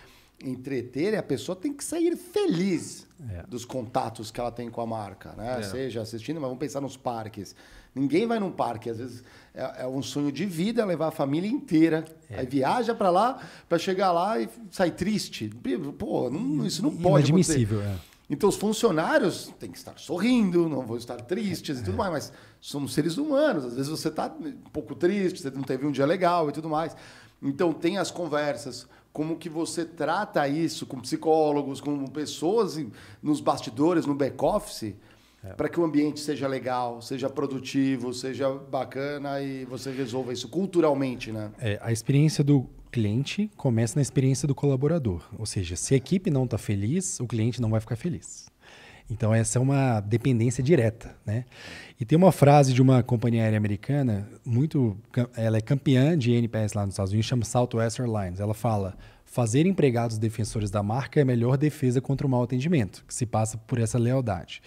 entreter e a pessoa tem que sair feliz é. dos contatos que ela tem com a marca, né? É. Seja assistindo, mas vamos pensar nos parques. Ninguém vai num parque, às vezes é, é um sonho de vida levar a família inteira. É. Aí viaja para lá para chegar lá e sai triste. Pô, não, isso não pode. Inadmissível, é. Então, os funcionários têm que estar sorrindo, não vão estar tristes e tudo mais, mas somos seres humanos. Às vezes você está um pouco triste, você não teve um dia legal e tudo mais. Então, tem as conversas, como que você trata isso com psicólogos, com pessoas nos bastidores, no back-office, é. para que o ambiente seja legal, seja produtivo, seja bacana e você resolva isso culturalmente, né? É, a experiência do cliente começa na experiência do colaborador. Ou seja, se a equipe não está feliz, o cliente não vai ficar feliz. Então, essa é uma dependência direta. Né? E tem uma frase de uma companhia aérea americana, muito, ela é campeã de NPS lá nos Estados Unidos, chama Southwest Airlines. Ela fala: fazer empregados defensores da marca é a melhor defesa contra o mau atendimento, que se passa por essa lealdade.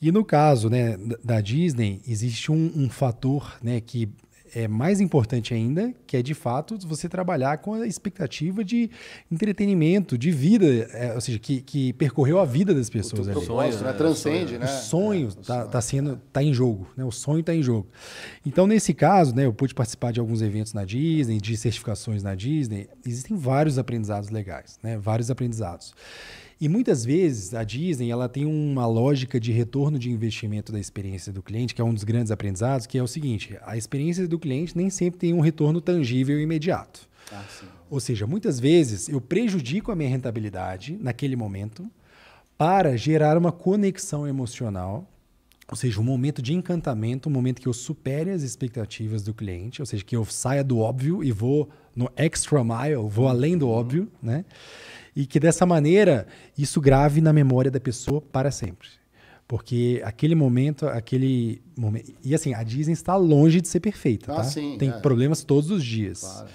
E no caso né, da Disney, existe um, um fator né, que é mais importante ainda, que é de fato você trabalhar com a expectativa de entretenimento, de vida, é, ou seja, que, que, percorreu a vida das pessoas. O ali. Né? Sonho, né? transcende, né? o né? Sonho é, tá, tá, sendo tá em jogo, né? O sonho está em jogo. Então nesse caso, né, eu pude participar de alguns eventos na Disney, de certificações na Disney. Existem vários aprendizados legais, né? Vários aprendizados. E muitas vezes a Disney ela tem uma lógica de retorno de investimento da experiência do cliente, que é um dos grandes aprendizados, que é o seguinte: a experiência do cliente nem sempre tem um retorno tangível e imediato. Ah, Ou seja, muitas vezes eu prejudico a minha rentabilidade naquele momento para gerar uma conexão emocional ou seja, um momento de encantamento, um momento que eu supere as expectativas do cliente, ou seja, que eu saia do óbvio e vou no extra mile, vou além do uhum. óbvio, né? e que dessa maneira isso grave na memória da pessoa para sempre. Porque aquele momento, aquele momento. E assim, a Disney está longe de ser perfeita. Ah, tá? sim, Tem é. problemas todos os dias. Claro.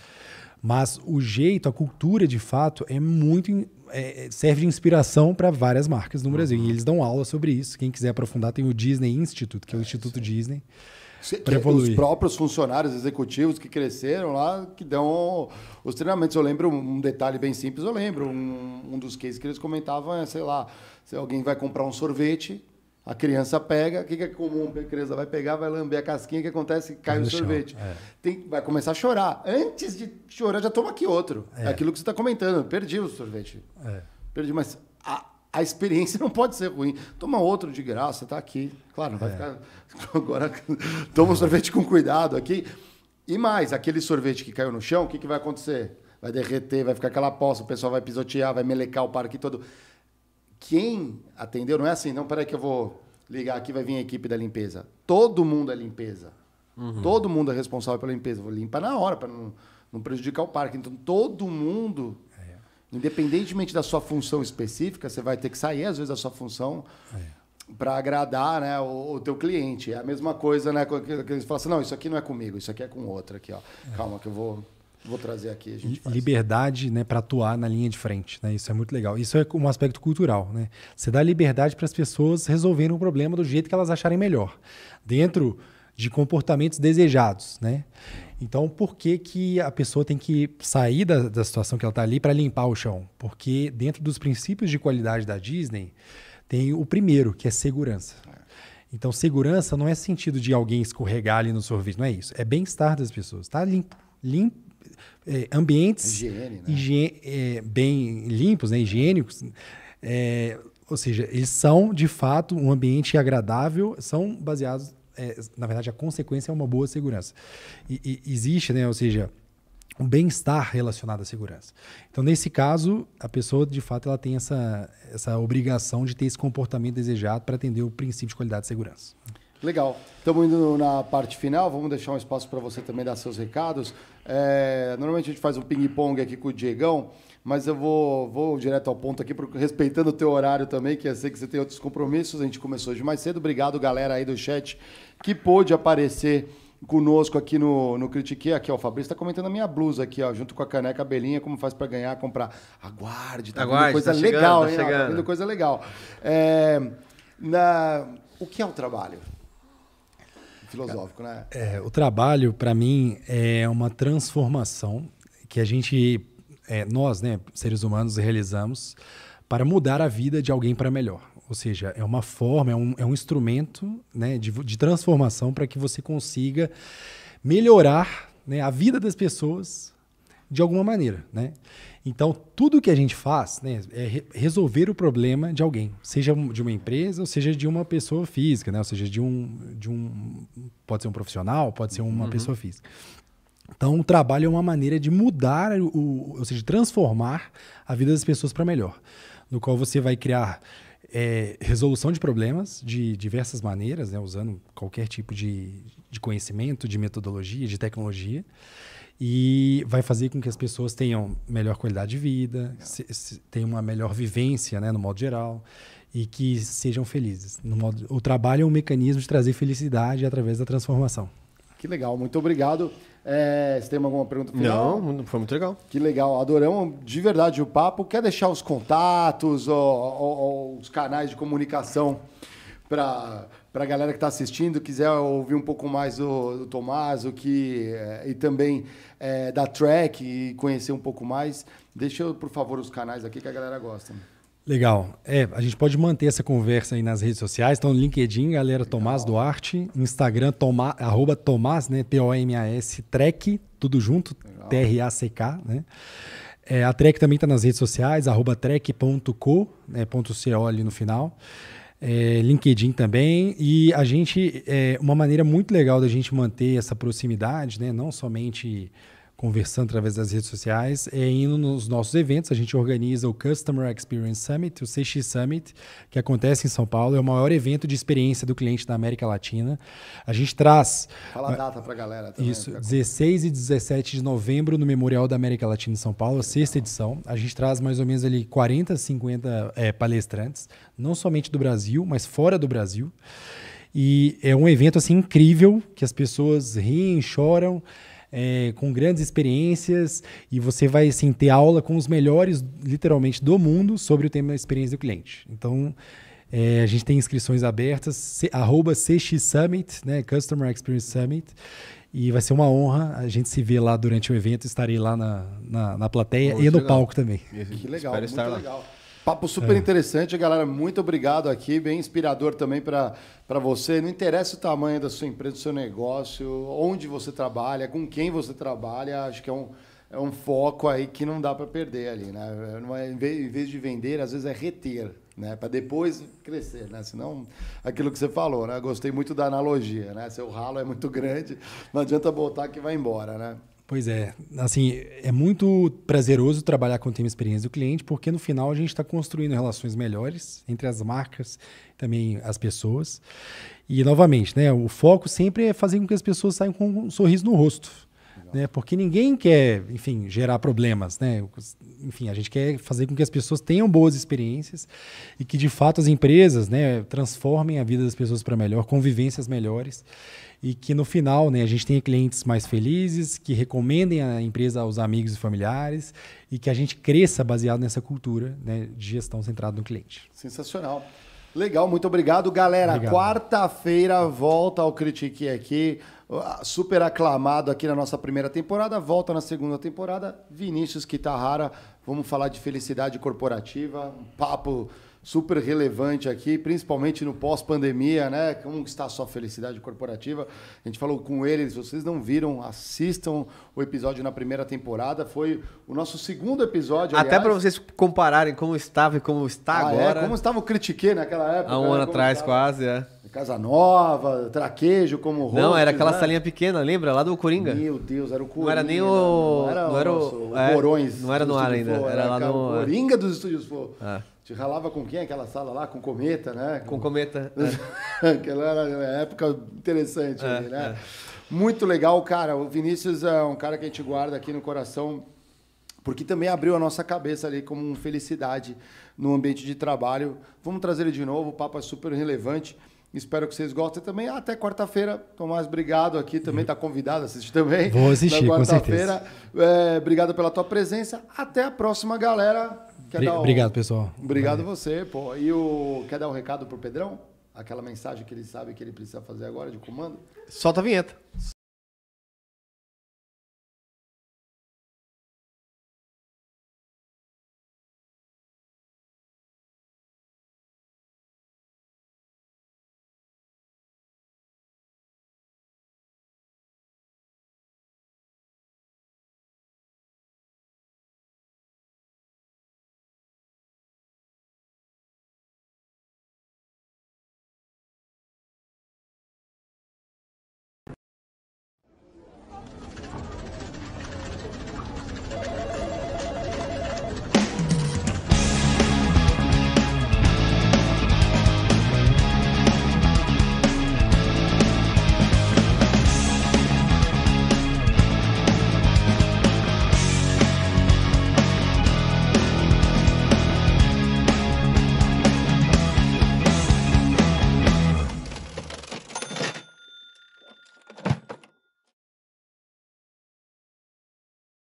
Mas o jeito, a cultura de fato, é muito. É, é, serve de inspiração para várias marcas no uhum. Brasil. E uhum. eles dão aula sobre isso. Quem quiser aprofundar, tem o Disney Institute, que é o é, Instituto sim. Disney para evoluir. Os próprios funcionários executivos que cresceram lá, que dão os treinamentos. Eu lembro um detalhe bem simples, eu lembro um, um dos cases que eles comentavam é, sei lá, se alguém vai comprar um sorvete, a criança pega, o que, é comum? A criança vai pegar, vai lamber a casquinha, o que acontece? Cai no o sorvete. É. Tem, vai começar a chorar. Antes de chorar, já toma aqui outro. É, é aquilo que você está comentando. Perdi o sorvete. É. Perdi, mas a, a experiência não pode ser ruim. Toma outro de graça, tá aqui. Claro, não vai é. ficar. Agora, toma um sorvete com cuidado aqui. E mais, aquele sorvete que caiu no chão, o que, que vai acontecer? Vai derreter, vai ficar aquela poça, o pessoal vai pisotear, vai melecar o parque todo. Quem atendeu, não é assim, não, peraí que eu vou ligar aqui, vai vir a equipe da limpeza. Todo mundo é limpeza. Uhum. Todo mundo é responsável pela limpeza. Vou limpar na hora, para não, não prejudicar o parque. Então, todo mundo independentemente da sua função específica, você vai ter que sair, às vezes, da sua função é. para agradar né, o, o, teu cliente. É a mesma coisa, né? Que eles falam assim, não, isso aqui não é comigo, isso aqui é com outro aqui, ó. É. Calma que eu vou. Vou trazer aqui, a gente faz. Liberdade né, para atuar na linha de frente. Né? Isso é muito legal. Isso é um aspecto cultural. Né? Você dá liberdade para as pessoas resolverem o problema do jeito que elas acharem melhor, dentro de comportamentos desejados. Né? Então, por que, que a pessoa tem que sair da, da situação que ela está ali para limpar o chão? Porque dentro dos princípios de qualidade da Disney, tem o primeiro, que é segurança. É. Então, segurança não é sentido de alguém escorregar ali no sorvete, não é isso. É bem-estar das pessoas. está limpo. limpo é, ambientes Higiene, né? é, bem limpos, né? higiênicos. É, ou seja, eles são, de fato, um ambiente agradável, são baseados é, na verdade, a consequência é uma boa segurança. E, e existe, né? Ou seja, um bem-estar relacionado à segurança. Então, nesse caso, a pessoa, de fato, ela tem essa, essa obrigação de ter esse comportamento desejado para atender o princípio de qualidade de segurança. Legal. Estamos indo na parte final, vamos deixar um espaço para você também dar seus recados. É, normalmente a gente faz um ping-pong aqui com o Diegão mas eu vou, vou direto ao ponto aqui, respeitando o teu horário também, que eu sei que você tem outros compromissos, a gente começou de mais cedo. Obrigado, galera aí do chat, que pôde aparecer conosco aqui no, no Critique. Aqui, ó, o Fabrício está comentando a minha blusa aqui, ó, junto com a caneca belinha como faz para ganhar, comprar. Aguarde, tá Aguarde, coisa tá legal, tá hein? Tá coisa legal. É, o que é o trabalho? Filosófico, né? É, o trabalho, para mim, é uma transformação que a gente é, nós, né, seres humanos, realizamos para mudar a vida de alguém para melhor. Ou seja, é uma forma, é um, é um instrumento né, de, de transformação para que você consiga melhorar né, a vida das pessoas de alguma maneira. Né? Então, tudo que a gente faz né, é re resolver o problema de alguém, seja de uma empresa, ou seja de uma pessoa física, né? ou seja, de um, de um. Pode ser um profissional, pode ser uma uhum. pessoa física. Então, o trabalho é uma maneira de mudar, o, ou seja, de transformar a vida das pessoas para melhor, no qual você vai criar é, resolução de problemas de diversas maneiras, né, usando qualquer tipo de, de conhecimento, de metodologia, de tecnologia, e vai fazer com que as pessoas tenham melhor qualidade de vida, se, se, tenham uma melhor vivência, né, no modo geral, e que sejam felizes. Modo, o trabalho é um mecanismo de trazer felicidade através da transformação. Que legal, muito obrigado. É, você tem alguma pergunta final? Não, foi muito legal. Que legal, adoramos de verdade o papo. Quer deixar os contatos ou, os canais de comunicação para para a galera que está assistindo, quiser ouvir um pouco mais do, do Tomás, o que é, e também é, da Track e conhecer um pouco mais, deixa, por favor, os canais aqui que a galera gosta. Legal. É, a gente pode manter essa conversa aí nas redes sociais. Então, LinkedIn, galera, Legal. Tomás Duarte. Instagram, toma, arroba Tomás, né? T-O-M-A-S, Trek, tudo junto, T-R-A-C-K, né? É, a Trek também está nas redes sociais, arroba trek.co, né, ponto ali no final. É, LinkedIn também. E a gente, é, uma maneira muito legal da gente manter essa proximidade, né? Não somente conversando através das redes sociais, é indo nos nossos eventos. A gente organiza o Customer Experience Summit, o CX Summit, que acontece em São Paulo. É o maior evento de experiência do cliente da América Latina. A gente traz. Fala a ah, data para a galera também. Isso, 16 e 17 de novembro no Memorial da América Latina em São Paulo, a sexta edição. A gente traz mais ou menos ali 40, 50 é, palestrantes, não somente do Brasil, mas fora do Brasil. E é um evento assim incrível que as pessoas riem, choram é, com grandes experiências e você vai assim, ter aula com os melhores, literalmente, do mundo sobre o tema experiência do cliente. Então, é, a gente tem inscrições abertas, c, arroba CX Summit, né, Customer Experience Summit, e vai ser uma honra. A gente se ver lá durante o evento, estarei lá na, na, na plateia e no palco também. Que legal, Espero estar lá. Legal. Papo super é. interessante, galera. Muito obrigado aqui, bem inspirador também para você. Não interessa o tamanho da sua empresa, do seu negócio, onde você trabalha, com quem você trabalha. Acho que é um, é um foco aí que não dá para perder ali, né? É, não é, em vez de vender, às vezes é reter, né? Para depois crescer, né? Senão, aquilo que você falou, né? Gostei muito da analogia, né? Seu ralo é muito grande, não adianta botar que vai embora, né? Pois é, assim, é muito prazeroso trabalhar com o tema experiência do cliente, porque no final a gente está construindo relações melhores entre as marcas, também as pessoas. E novamente, né, o foco sempre é fazer com que as pessoas saiam com um sorriso no rosto. Né, porque ninguém quer, enfim, gerar problemas, né? Enfim, a gente quer fazer com que as pessoas tenham boas experiências e que de fato as empresas, né, transformem a vida das pessoas para melhor, convivências melhores e que no final né, a gente tenha clientes mais felizes, que recomendem a empresa aos amigos e familiares e que a gente cresça baseado nessa cultura né, de gestão centrada no cliente. Sensacional. Legal, muito obrigado, galera. Quarta-feira volta ao Critique aqui, ah, super aclamado aqui na nossa primeira temporada, volta na segunda temporada. Vinícius Kitahara, vamos falar de felicidade corporativa, um papo super relevante aqui, principalmente no pós-pandemia, né? Como está a sua felicidade corporativa? A gente falou com ele, se vocês não viram, assistam o episódio na primeira temporada. Foi o nosso segundo episódio. Até para vocês compararem como estava e como está ah, é? agora. É, como estava o Critique naquela época. Há um né? ano atrás, estava... quase, é. Casa Nova, Traquejo como host, Não, era aquela né? salinha pequena, lembra? Lá do Coringa. Meu Deus, era o Coringa. Não era nem o... Não, não era, não era o, o é, Morões. Não era no ar ainda. era lá no... É. Coringa dos Estúdios Flow. Ah. É. Te ralava com quem aquela sala lá? Com Cometa, né? Com, com Cometa. Né? aquela era uma época interessante, é, né? É. Muito legal, cara. O Vinícius é um cara que a gente guarda aqui no coração, porque também abriu a nossa cabeça ali como um felicidade no ambiente de trabalho. Vamos trazer ele de novo, o papo é super relevante. Espero que vocês gostem também. Ah, até quarta-feira. Tomás, obrigado aqui. Também está convidado a assistir também. Vou assistir, quarta-feira. com certeza. É, obrigado pela tua presença. Até a próxima, galera. Quer dar um... Obrigado, pessoal. Obrigado Valeu. você, pô. E o... quer dar um recado pro Pedrão? Aquela mensagem que ele sabe que ele precisa fazer agora de comando? Solta a vinheta.